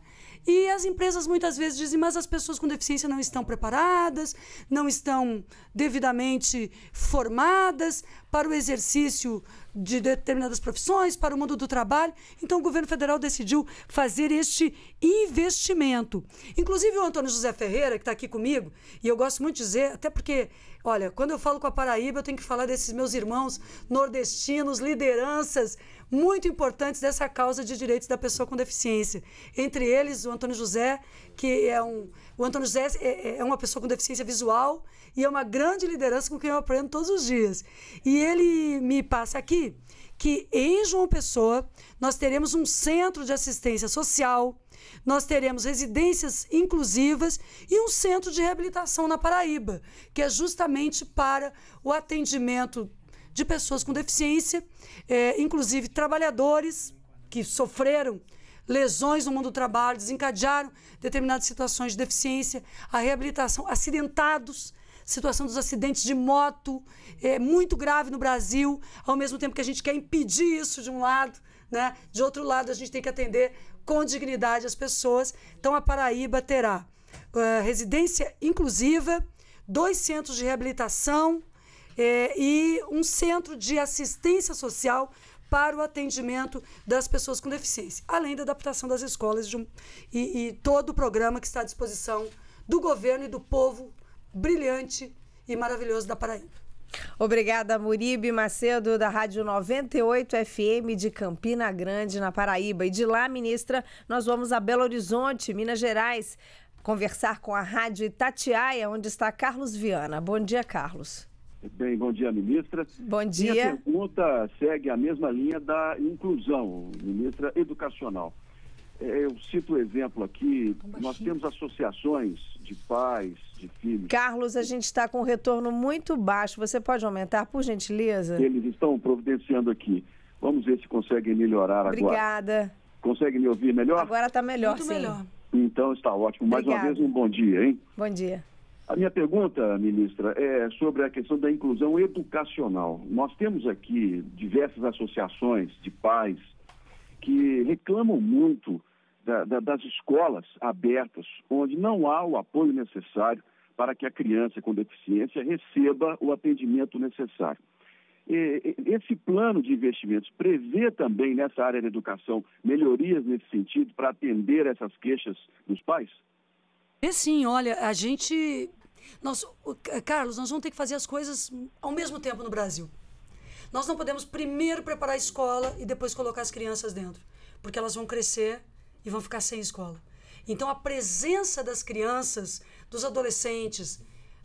E as empresas muitas vezes dizem, mas as pessoas com deficiência não estão preparadas, não estão devidamente formadas para o exercício de determinadas profissões, para o mundo do trabalho. Então, o governo federal decidiu fazer este investimento. Inclusive, o Antônio José Ferreira, que está aqui comigo, e eu gosto muito de dizer, até porque, olha, quando eu falo com a Paraíba, eu tenho que falar desses meus irmãos nordestinos, lideranças muito importantes dessa causa de direitos da pessoa com deficiência. Entre eles, o Antônio José, que é um. O Antônio José é, é, é uma pessoa com deficiência visual e é uma grande liderança com quem eu aprendo todos os dias. E ele me passa aqui que em João Pessoa nós teremos um centro de assistência social, nós teremos residências inclusivas e um centro de reabilitação na Paraíba, que é justamente para o atendimento de pessoas com deficiência, é, inclusive trabalhadores que sofreram lesões no mundo do trabalho, desencadearam determinadas situações de deficiência, a reabilitação, acidentados situação dos acidentes de moto é muito grave no Brasil, ao mesmo tempo que a gente quer impedir isso de um lado, né? De outro lado, a gente tem que atender com dignidade as pessoas. Então, a Paraíba terá uh, residência inclusiva, dois centros de reabilitação é, e um centro de assistência social para o atendimento das pessoas com deficiência, além da adaptação das escolas um, e, e, todo o programa que está à disposição do governo e do povo brilhante e maravilhoso da Paraíba. Obrigada, Muribe Macedo, da Rádio 98 FM de Campina Grande, na Paraíba. E de lá, ministra, nós vamos a Belo Horizonte, Minas Gerais, conversar com a Rádio Itatiaia, onde está Carlos Viana. Bom dia, Carlos. Bem, bom dia, ministra. Bom dia. Minha pergunta segue a mesma linha da inclusão, ministra, educacional. É, eu cito o exemplo aqui, nós temos associações de pais, de filhos. Carlos, a gente está com um retorno muito baixo. Você pode aumentar, por gentileza? Eles estão providenciando aqui. Vamos ver se conseguem melhorar Obrigada. agora. Obrigada. Consegue me ouvir melhor? Agora está melhor, muito sim. melhor. Então está ótimo. Mais Obrigada. uma vez, um bom dia, hein? Bom dia. A minha pergunta, ministra, é sobre a questão da inclusão educacional. Nós temos aqui diversas associações de pais que reclamam muito da, da, das escolas abertas, onde não há o apoio necessário para que a criança com deficiência receba o atendimento necessário. Esse plano de investimentos prevê também nessa área da educação melhorias nesse sentido para atender essas queixas dos pais? É sim, olha, a gente. Nós, Carlos, nós vamos ter que fazer as coisas ao mesmo tempo no Brasil. Nós não podemos primeiro preparar a escola e depois colocar as crianças dentro, porque elas vão crescer e vão ficar sem escola. Então, a presença das crianças, dos adolescentes,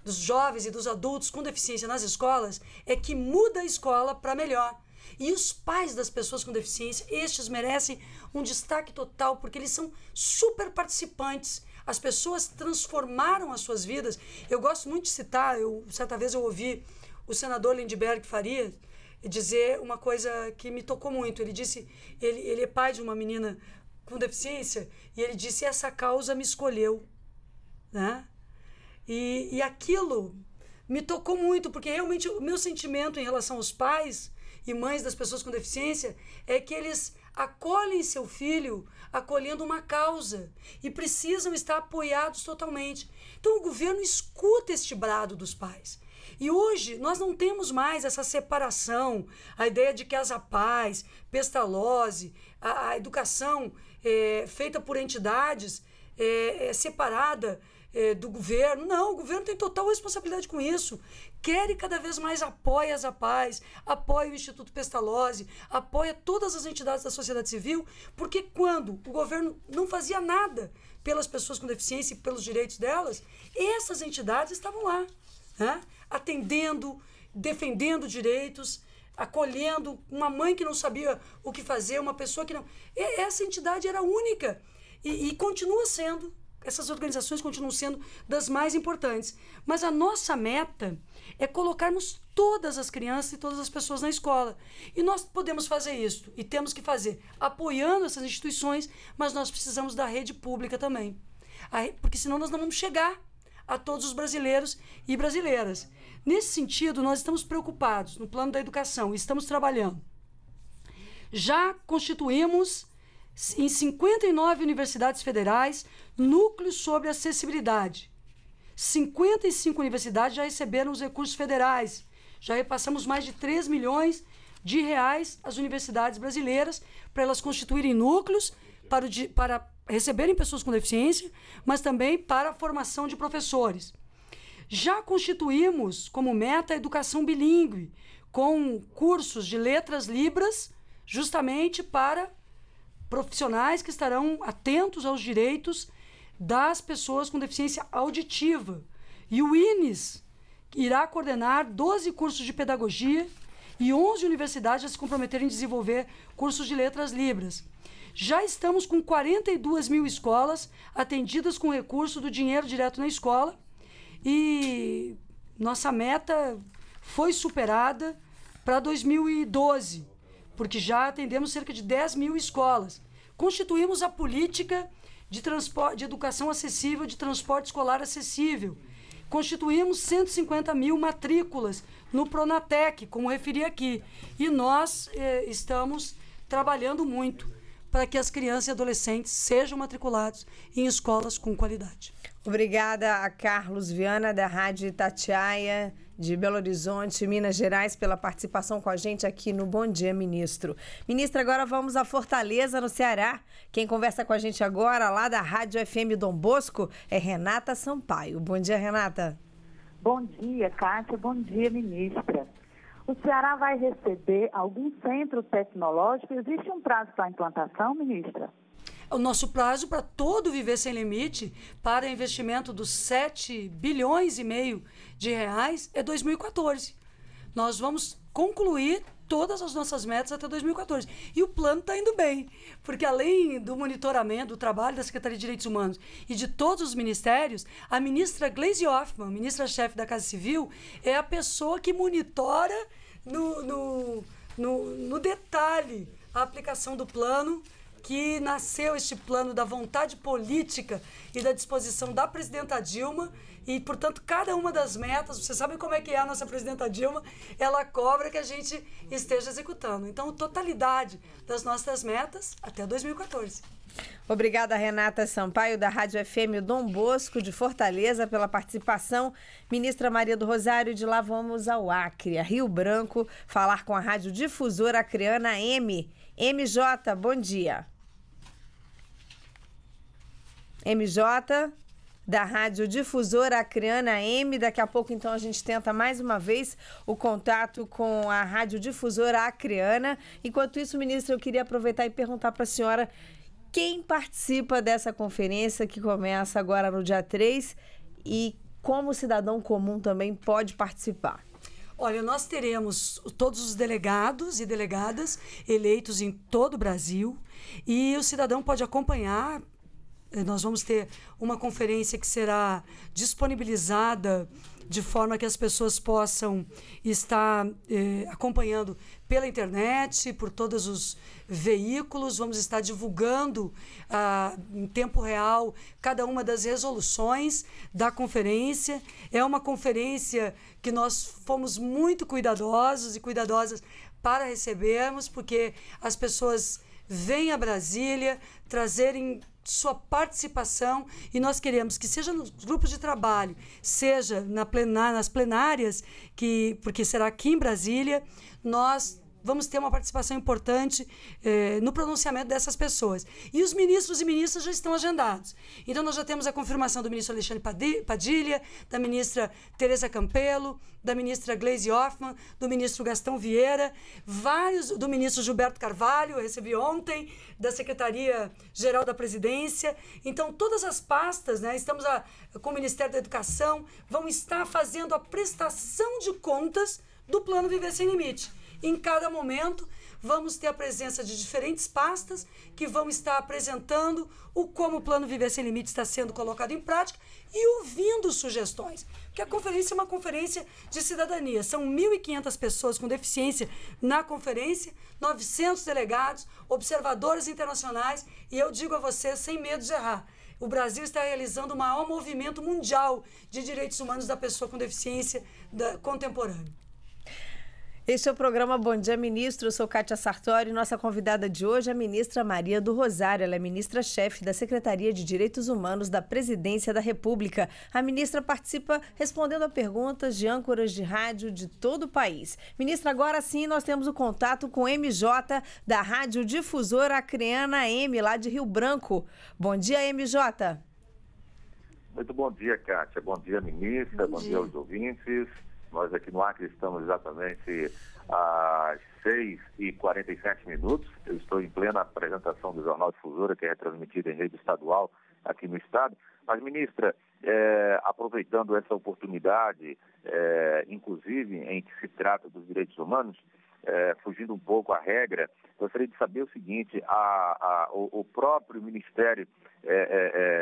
dos jovens e dos adultos com deficiência nas escolas é que muda a escola para melhor. E os pais das pessoas com deficiência, estes merecem um destaque total, porque eles são super participantes. As pessoas transformaram as suas vidas. Eu gosto muito de citar, eu, certa vez eu ouvi o senador Lindbergh Faria dizer uma coisa que me tocou muito. Ele disse, ele, ele é pai de uma menina com deficiência, e ele disse: Essa causa me escolheu. Né? E, e aquilo me tocou muito, porque realmente o meu sentimento em relação aos pais e mães das pessoas com deficiência é que eles acolhem seu filho acolhendo uma causa e precisam estar apoiados totalmente. Então o governo escuta este brado dos pais. E hoje nós não temos mais essa separação, a ideia de que as APAES, Pestalozzi, a, a educação é, feita por entidades, é, é separada é, do governo. Não, o governo tem total responsabilidade com isso. Quer e cada vez mais apoia a paz, apoia o Instituto Pestalozzi, apoia todas as entidades da sociedade civil, porque quando o governo não fazia nada pelas pessoas com deficiência e pelos direitos delas, essas entidades estavam lá, né? atendendo, defendendo direitos, acolhendo, uma mãe que não sabia o que fazer, uma pessoa que não. E essa entidade era única e, e continua sendo. Essas organizações continuam sendo das mais importantes. Mas a nossa meta é colocarmos todas as crianças e todas as pessoas na escola. E nós podemos fazer isso e temos que fazer apoiando essas instituições, mas nós precisamos da rede pública também. Porque senão nós não vamos chegar a todos os brasileiros e brasileiras. Nesse sentido, nós estamos preocupados no plano da educação estamos trabalhando. Já constituímos em 59 universidades federais núcleos sobre acessibilidade. 55 universidades já receberam os recursos federais. Já repassamos mais de 3 milhões de reais às universidades brasileiras para elas constituírem núcleos para, para receberem pessoas com deficiência, mas também para a formação de professores. Já constituímos como meta a educação bilíngue, com cursos de letras libras, justamente para profissionais que estarão atentos aos direitos das pessoas com deficiência auditiva. E o INES irá coordenar 12 cursos de pedagogia e 11 universidades a se comprometerem em desenvolver cursos de letras libras. Já estamos com 42 mil escolas atendidas com recurso do dinheiro direto na escola e nossa meta foi superada para 2012, porque já atendemos cerca de 10 mil escolas. Constituímos a política de, transporte, de educação acessível, de transporte escolar acessível. Constituímos 150 mil matrículas no Pronatec, como referi aqui. E nós eh, estamos trabalhando muito para que as crianças e adolescentes sejam matriculados em escolas com qualidade. Obrigada a Carlos Viana, da Rádio Itatiaia, de Belo Horizonte, Minas Gerais, pela participação com a gente aqui no Bom Dia, ministro. Ministro, agora vamos a Fortaleza, no Ceará. Quem conversa com a gente agora, lá da Rádio FM Dom Bosco, é Renata Sampaio. Bom dia, Renata. Bom dia, Cátia. Bom dia, ministra. O Ceará vai receber algum centro tecnológico? Existe um prazo para a implantação, ministra? o nosso prazo para todo Viver Sem Limite, para investimento dos 7 bilhões e meio de reais, é 2014. Nós vamos concluir todas as nossas metas até 2014. E o plano está indo bem, porque além do monitoramento, do trabalho da Secretaria de Direitos Humanos e de todos os ministérios, a ministra Gleisi Hoffmann, ministra-chefe da Casa Civil, é a pessoa que monitora no, no, no, no detalhe a aplicação do plano que nasceu este plano da vontade política e da disposição da presidenta Dilma e, portanto, cada uma das metas, vocês sabem como é que é a nossa presidenta Dilma, ela cobra que a gente esteja executando. Então, totalidade das nossas metas até 2014. Obrigada, Renata Sampaio, da Rádio FM Dom Bosco, de Fortaleza, pela participação. Ministra Maria do Rosário, de lá vamos ao Acre, a Rio Branco, falar com a Rádio Difusora Acreana M. MJ, bom dia. MJ da Rádio Difusora Acreana M. Daqui a pouco, então, a gente tenta mais uma vez o contato com a Rádio Difusora Acreana. Enquanto isso, ministro, eu queria aproveitar e perguntar para a senhora quem participa dessa conferência que começa agora no dia 3 e como o cidadão comum também pode participar. Olha, nós teremos todos os delegados e delegadas eleitos em todo o Brasil e o cidadão pode acompanhar eh, nós vamos ter uma conferência que será disponibilizada de forma que as pessoas possam estar eh, acompanhando pela internet, por todos os veículos. Vamos estar divulgando ah, em tempo real cada uma das resoluções da conferência. É uma conferência que nós fomos muito cuidadosos e cuidadosas para recebermos, porque as pessoas vem a Brasília trazerem sua participação e nós queremos que seja nos grupos de trabalho, seja na plenar, nas plenárias, que porque será aqui em Brasília, nós vamos ter uma participação importante eh, no pronunciamento dessas pessoas. E os ministros e ministras já estão agendados. Então, nós já temos a confirmação do ministro Alexandre Padilha, da ministra Tereza Campelo, da ministra Gleisi Hoffmann, do ministro Gastão Vieira, vários do ministro Gilberto Carvalho, eu recebi ontem, da Secretaria-Geral da Presidência. Então, todas as pastas, né, estamos a, com o Ministério da Educação, vão estar fazendo a prestação de contas do Plano Viver Sem Limite. Em cada momento, vamos ter a presença de diferentes pastas que vão estar apresentando o como o Plano Viver Sem Limites está sendo colocado em prática e ouvindo sugestões. Porque a conferência é uma conferência de cidadania. São 1.500 pessoas com deficiência na conferência, 900 delegados, observadores internacionais e eu digo a você, sem medo de errar, o Brasil está realizando o maior movimento mundial de direitos humanos da pessoa com deficiência da, contemporânea. Este é o programa Bom Dia Ministro. Eu sou Kátia Sartori. Nossa convidada de hoje é a ministra Maria do Rosário. Ela é ministra-chefe da Secretaria de Direitos Humanos da Presidência da República. A ministra participa respondendo a perguntas de âncoras de rádio de todo o país. Ministra, agora sim nós temos o contato com MJ da Rádio Difusora Acreana M, lá de Rio Branco. Bom dia, MJ. Muito bom dia, Kátia. Bom dia, ministra. Bom, bom dia. dia aos ouvintes. Nós aqui no Acre estamos exatamente às 6h47 minutos. Eu estou em plena apresentação do Jornal Difusora, que é transmitido em rede estadual aqui no estado. Mas, ministra, é, aproveitando essa oportunidade, é, inclusive em que se trata dos direitos humanos, é, fugindo um pouco à regra, gostaria de saber o seguinte, a, a, o, o, próprio Ministério é, é,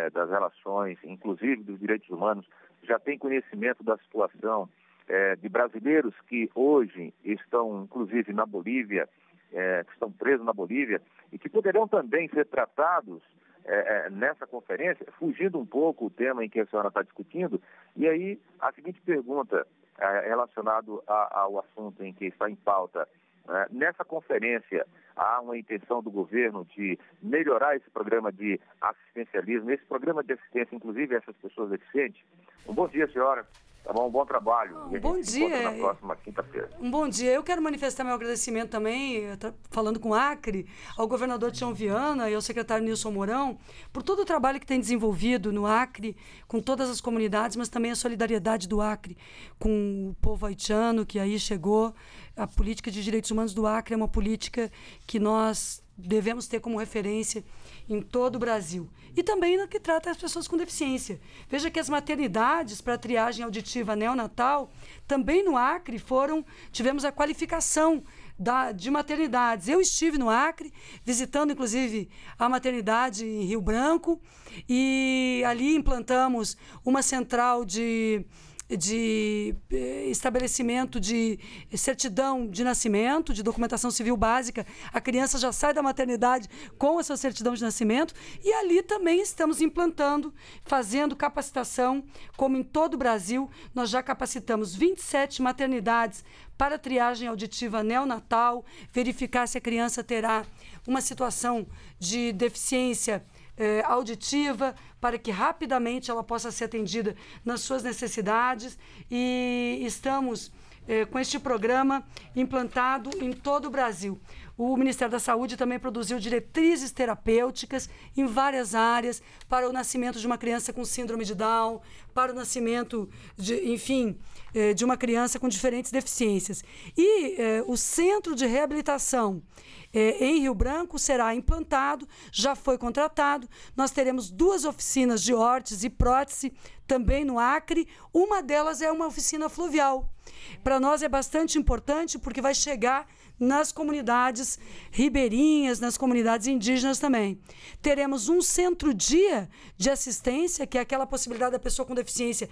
é, das Relações, inclusive dos Direitos Humanos, já tem conhecimento da situação é, de brasileiros que hoje estão, inclusive, na Bolívia, é, que estão presos na Bolívia, e que poderão também ser tratados é, é, nessa conferência, fugindo um pouco o tema em que a senhora está discutindo. E aí, a seguinte pergunta é, relacionada ao assunto em que está em pauta. É, nessa conferência, há uma intenção do governo de melhorar esse programa de assistencialismo, esse programa de assistência, inclusive a essas pessoas deficientes. Um bom dia, senhora. Tá bom? bom trabalho. Um ah, bom dia. Na próxima quinta-feira. Um bom dia. Eu quero manifestar meu agradecimento também, falando com Acre, ao governador Tião Viana e ao secretário Nilson Mourão, por todo o trabalho que tem desenvolvido no Acre, com todas as comunidades, mas também a solidariedade do Acre com o povo haitiano que aí chegou. A política de direitos humanos do Acre é uma política que nós devemos ter como referência em todo o Brasil. E também no que trata as pessoas com deficiência. Veja que as maternidades para triagem auditiva neonatal, também no Acre, foram tivemos a qualificação da, de maternidades. Eu estive no Acre, visitando inclusive a maternidade em Rio Branco, e ali implantamos uma central de de eh, estabelecimento de certidão de nascimento, de documentação civil básica. A criança já sai da maternidade com a sua certidão de nascimento. E ali também estamos implantando, fazendo capacitação, como em todo o Brasil. Nós já capacitamos 27 maternidades para triagem auditiva neonatal, verificar se a criança terá uma situação de deficiência é, auditiva para que rapidamente ela possa ser atendida nas suas necessidades e estamos é, com este programa implantado em todo o Brasil. O Ministério da Saúde também produziu diretrizes terapêuticas em várias áreas para o nascimento de uma criança com síndrome de Down, para o nascimento, de, enfim, é, de uma criança com diferentes deficiências. E eh, o Centro de Reabilitação é, em Rio Branco será implantado, já foi contratado. Nós teremos duas oficinas de hortes e prótese também no Acre. Uma delas é uma oficina fluvial. Para nós é bastante importante porque vai chegar nas comunidades ribeirinhas, nas comunidades indígenas também. Teremos um centro-dia de assistência, que é aquela possibilidade da pessoa com deficiência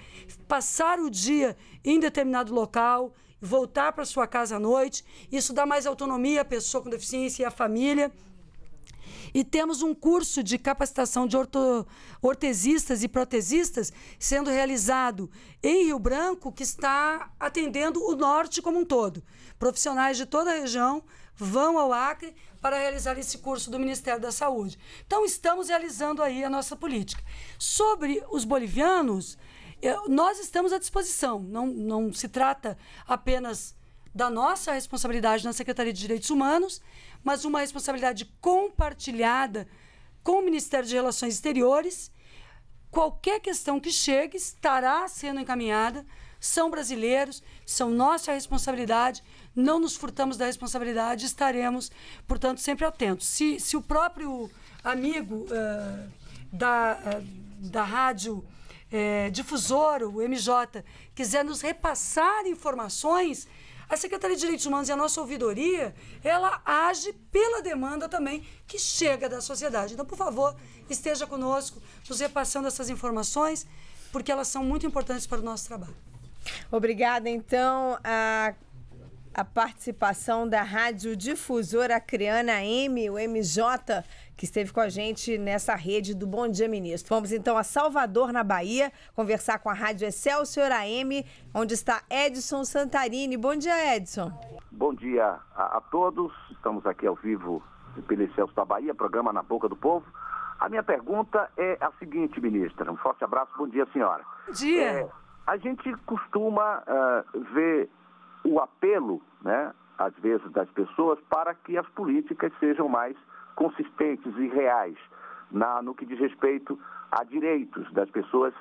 passar o dia em determinado local, voltar para sua casa à noite. Isso dá mais autonomia à pessoa com deficiência e à família. E temos um curso de capacitação de orto, ortesistas e protesistas sendo realizado em Rio Branco, que está atendendo o norte como um todo. Profissionais de toda a região vão ao Acre para realizar esse curso do Ministério da Saúde. Então, estamos realizando aí a nossa política. Sobre os bolivianos, eu, nós estamos à disposição. Não, não se trata apenas da nossa responsabilidade na Secretaria de Direitos Humanos, mas uma responsabilidade compartilhada com o Ministério de Relações Exteriores. Qualquer questão que chegue estará sendo encaminhada. São brasileiros, são nossa responsabilidade, não nos furtamos da responsabilidade, estaremos, portanto, sempre atentos. Se, se o próprio amigo uh, da, uh, da rádio é, difusor, o MJ, quiser nos repassar informações, a Secretaria de Direitos Humanos e a nossa ouvidoria, ela age pela demanda também que chega da sociedade. Então, por favor, esteja conosco, nos repassando essas informações, porque elas são muito importantes para o nosso trabalho. Obrigada, então, a, a participação da Rádio Difusora Criana M, o MJ, que esteve com a gente nessa rede do Bom Dia Ministro. Vamos então a Salvador, na Bahia, conversar com a Rádio Excelsior AM, onde está Edson Santarini. Bom dia, Edson. Bom dia a, a todos. Estamos aqui ao vivo pelo Excelsior da Bahia, programa Na Boca do Povo. A minha pergunta é a seguinte, ministra. Um forte abraço, bom dia, senhora. Bom dia. É, a gente costuma uh, ver o apelo, né, às vezes, das pessoas para que as políticas sejam mais consistentes e reais na, no que diz respeito a direitos das pessoas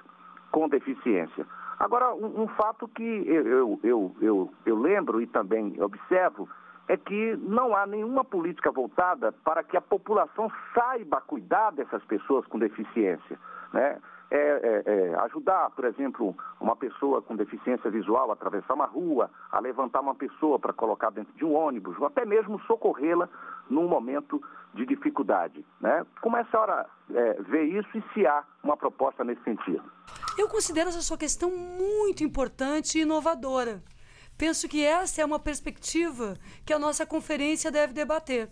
com deficiência. Agora, um, um fato que eu, eu, eu, eu lembro e também observo é que não há nenhuma política voltada para que a população saiba cuidar dessas pessoas com deficiência. Né? É, é, é, ajudar, por exemplo, uma pessoa com deficiência visual a atravessar uma rua, a levantar uma pessoa para colocar dentro de um ônibus, ou até mesmo socorrê-la num momento de dificuldade. Né? Como é a senhora é, vê isso e se há uma proposta nesse sentido? Eu considero essa sua questão muito importante e inovadora. Penso que essa é uma perspectiva que a nossa conferência deve debater.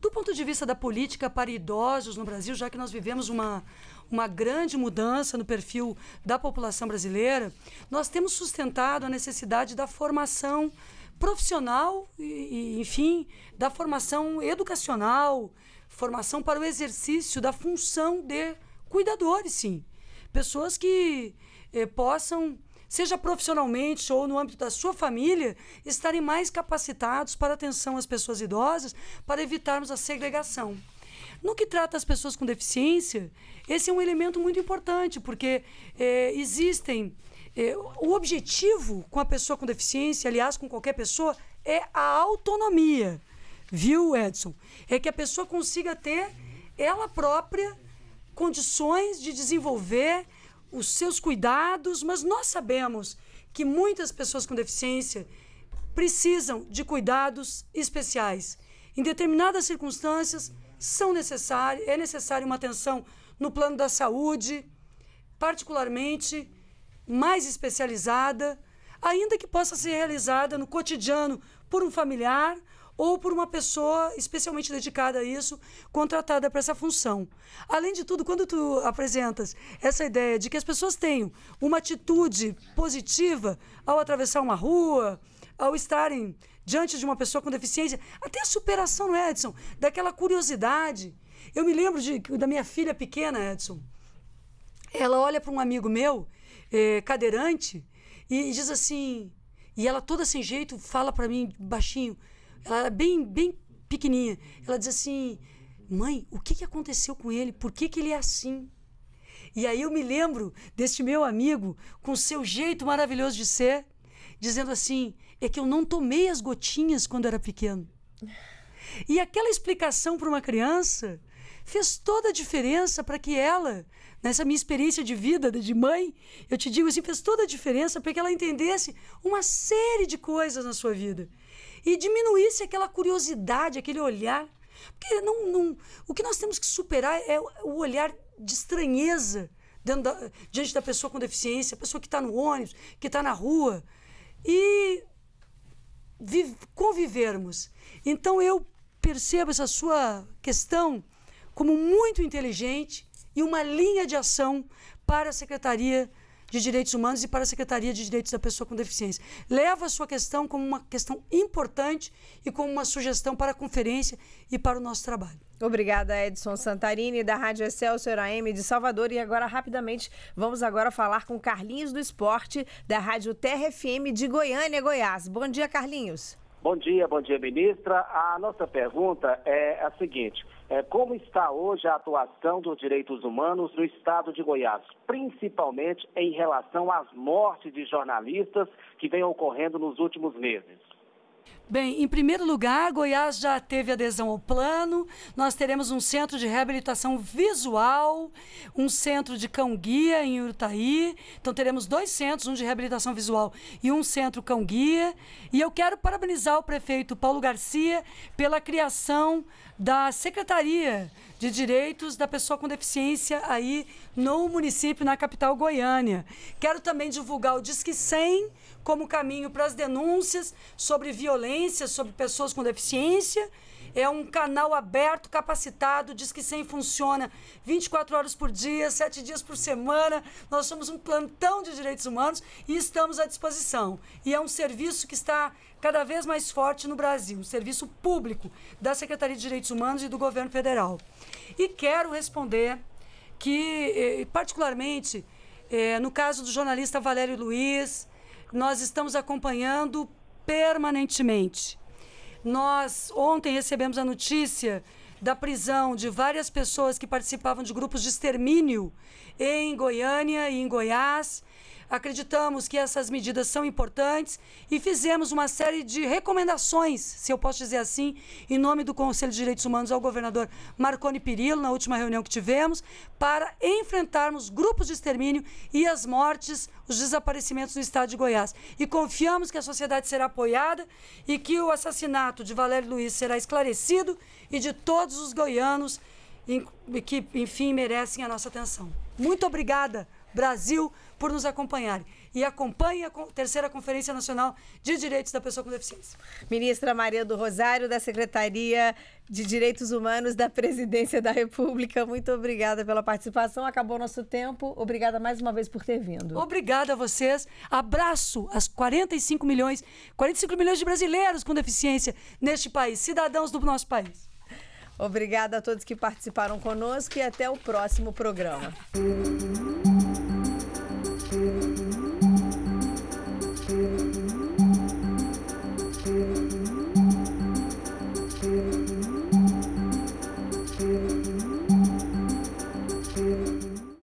Do ponto de vista da política para idosos no Brasil, já que nós vivemos uma, uma grande mudança no perfil da população brasileira, nós temos sustentado a necessidade da formação profissional e, enfim, da formação educacional, formação para o exercício da função de cuidadores, sim. Pessoas que eh, possam seja profissionalmente ou no âmbito da sua família, estarem mais capacitados para atenção às pessoas idosas, para evitarmos a segregação. No que trata as pessoas com deficiência, esse é um elemento muito importante, porque é, existem. É, o objetivo com a pessoa com deficiência, aliás, com qualquer pessoa, é a autonomia, viu, Edson? É que a pessoa consiga ter ela própria condições de desenvolver os seus cuidados, mas nós sabemos que muitas pessoas com deficiência precisam de cuidados especiais. Em determinadas circunstâncias, são necessárias, é necessária uma atenção no plano da saúde, particularmente mais especializada, ainda que possa ser realizada no cotidiano por um familiar, ou por uma pessoa especialmente dedicada a isso, contratada para essa função. Além de tudo, quando tu apresentas essa ideia de que as pessoas tenham uma atitude positiva ao atravessar uma rua, ao estarem diante de uma pessoa com deficiência, até a superação, não é, Edson? Daquela curiosidade. Eu me lembro de, da minha filha pequena, Edson. Ela olha para um amigo meu, é, cadeirante, e diz assim. E ela toda sem jeito fala para mim baixinho: ela era bem, bem pequenininha. Ela diz assim: mãe, o que, que aconteceu com ele? Por que, que ele é assim? E aí eu me lembro deste meu amigo, com seu jeito maravilhoso de ser, dizendo assim: é que eu não tomei as gotinhas quando era pequeno. E aquela explicação para uma criança fez toda a diferença para que ela, nessa minha experiência de vida, de mãe, eu te digo assim, fez toda a diferença para que ela entendesse uma série de coisas na sua vida e diminuísse aquela curiosidade, aquele olhar. Porque não, não, o que nós temos que superar é o olhar de estranheza da, diante da pessoa com deficiência, a pessoa que está no ônibus, que está na rua. E vive, convivermos. Então eu percebo essa sua questão como muito inteligente e uma linha de ação para a Secretaria de Direitos Humanos e para a Secretaria de Direitos da Pessoa com Deficiência. Leva a sua questão como uma questão importante e como uma sugestão para a conferência e para o nosso trabalho. Obrigada, Edson Santarini, da Rádio Excelsior AM de Salvador. E agora, rapidamente, vamos agora falar com Carlinhos do Esporte, da Rádio Terra FM de Goiânia, Goiás. Bom dia, Carlinhos. Bom dia, bom dia, ministra. A nossa pergunta é a seguinte: é, como está hoje a atuação dos direitos humanos no estado de Goiás, principalmente em relação às mortes de jornalistas que vêm ocorrendo nos últimos meses. Bem, em primeiro lugar, Goiás já teve adesão ao plano. Nós teremos um centro de reabilitação visual, um centro de cão-guia em Urutaí. Então, teremos dois centros, um de reabilitação visual e um centro cão-guia. E eu quero parabenizar o prefeito Paulo Garcia pela criação da Secretaria de Direitos da Pessoa com Deficiência aí no município, na capital Goiânia. Quero também divulgar o Disque 100 como caminho para as denúncias sobre violência, sobre pessoas com deficiência. É um canal aberto, capacitado, diz que sem funciona 24 horas por dia, 7 dias por semana. Nós somos um plantão de direitos humanos e estamos à disposição. E é um serviço que está cada vez mais forte no Brasil, um serviço público da Secretaria de Direitos Humanos e do governo federal. E quero responder que, eh, particularmente, eh, no caso do jornalista Valério Luiz, nós estamos acompanhando permanentemente. Nós ontem recebemos a notícia da prisão de várias pessoas que participavam de grupos de extermínio em Goiânia e em Goiás Acreditamos que essas medidas são importantes e fizemos uma série de recomendações, se eu posso dizer assim, em nome do Conselho de Direitos Humanos ao governador Marconi Perillo, na última reunião que tivemos, para enfrentarmos grupos de extermínio e as mortes, os desaparecimentos no estado de Goiás. E confiamos que a sociedade será apoiada e que o assassinato de Valério Luiz será esclarecido e de todos os goianos que, enfim, merecem a nossa atenção. Muito obrigada, Brasil, por nos acompanhar E acompanhe a terceira Conferência Nacional de Direitos da Pessoa com Deficiência. Ministra Maria do Rosário, da Secretaria de Direitos Humanos da Presidência da República, muito obrigada pela participação. Acabou nosso tempo. Obrigada mais uma vez por ter vindo. Obrigada a vocês. Abraço às 45 milhões, 45 milhões de brasileiros com deficiência neste país, cidadãos do nosso país. Obrigada a todos que participaram conosco e até o próximo programa.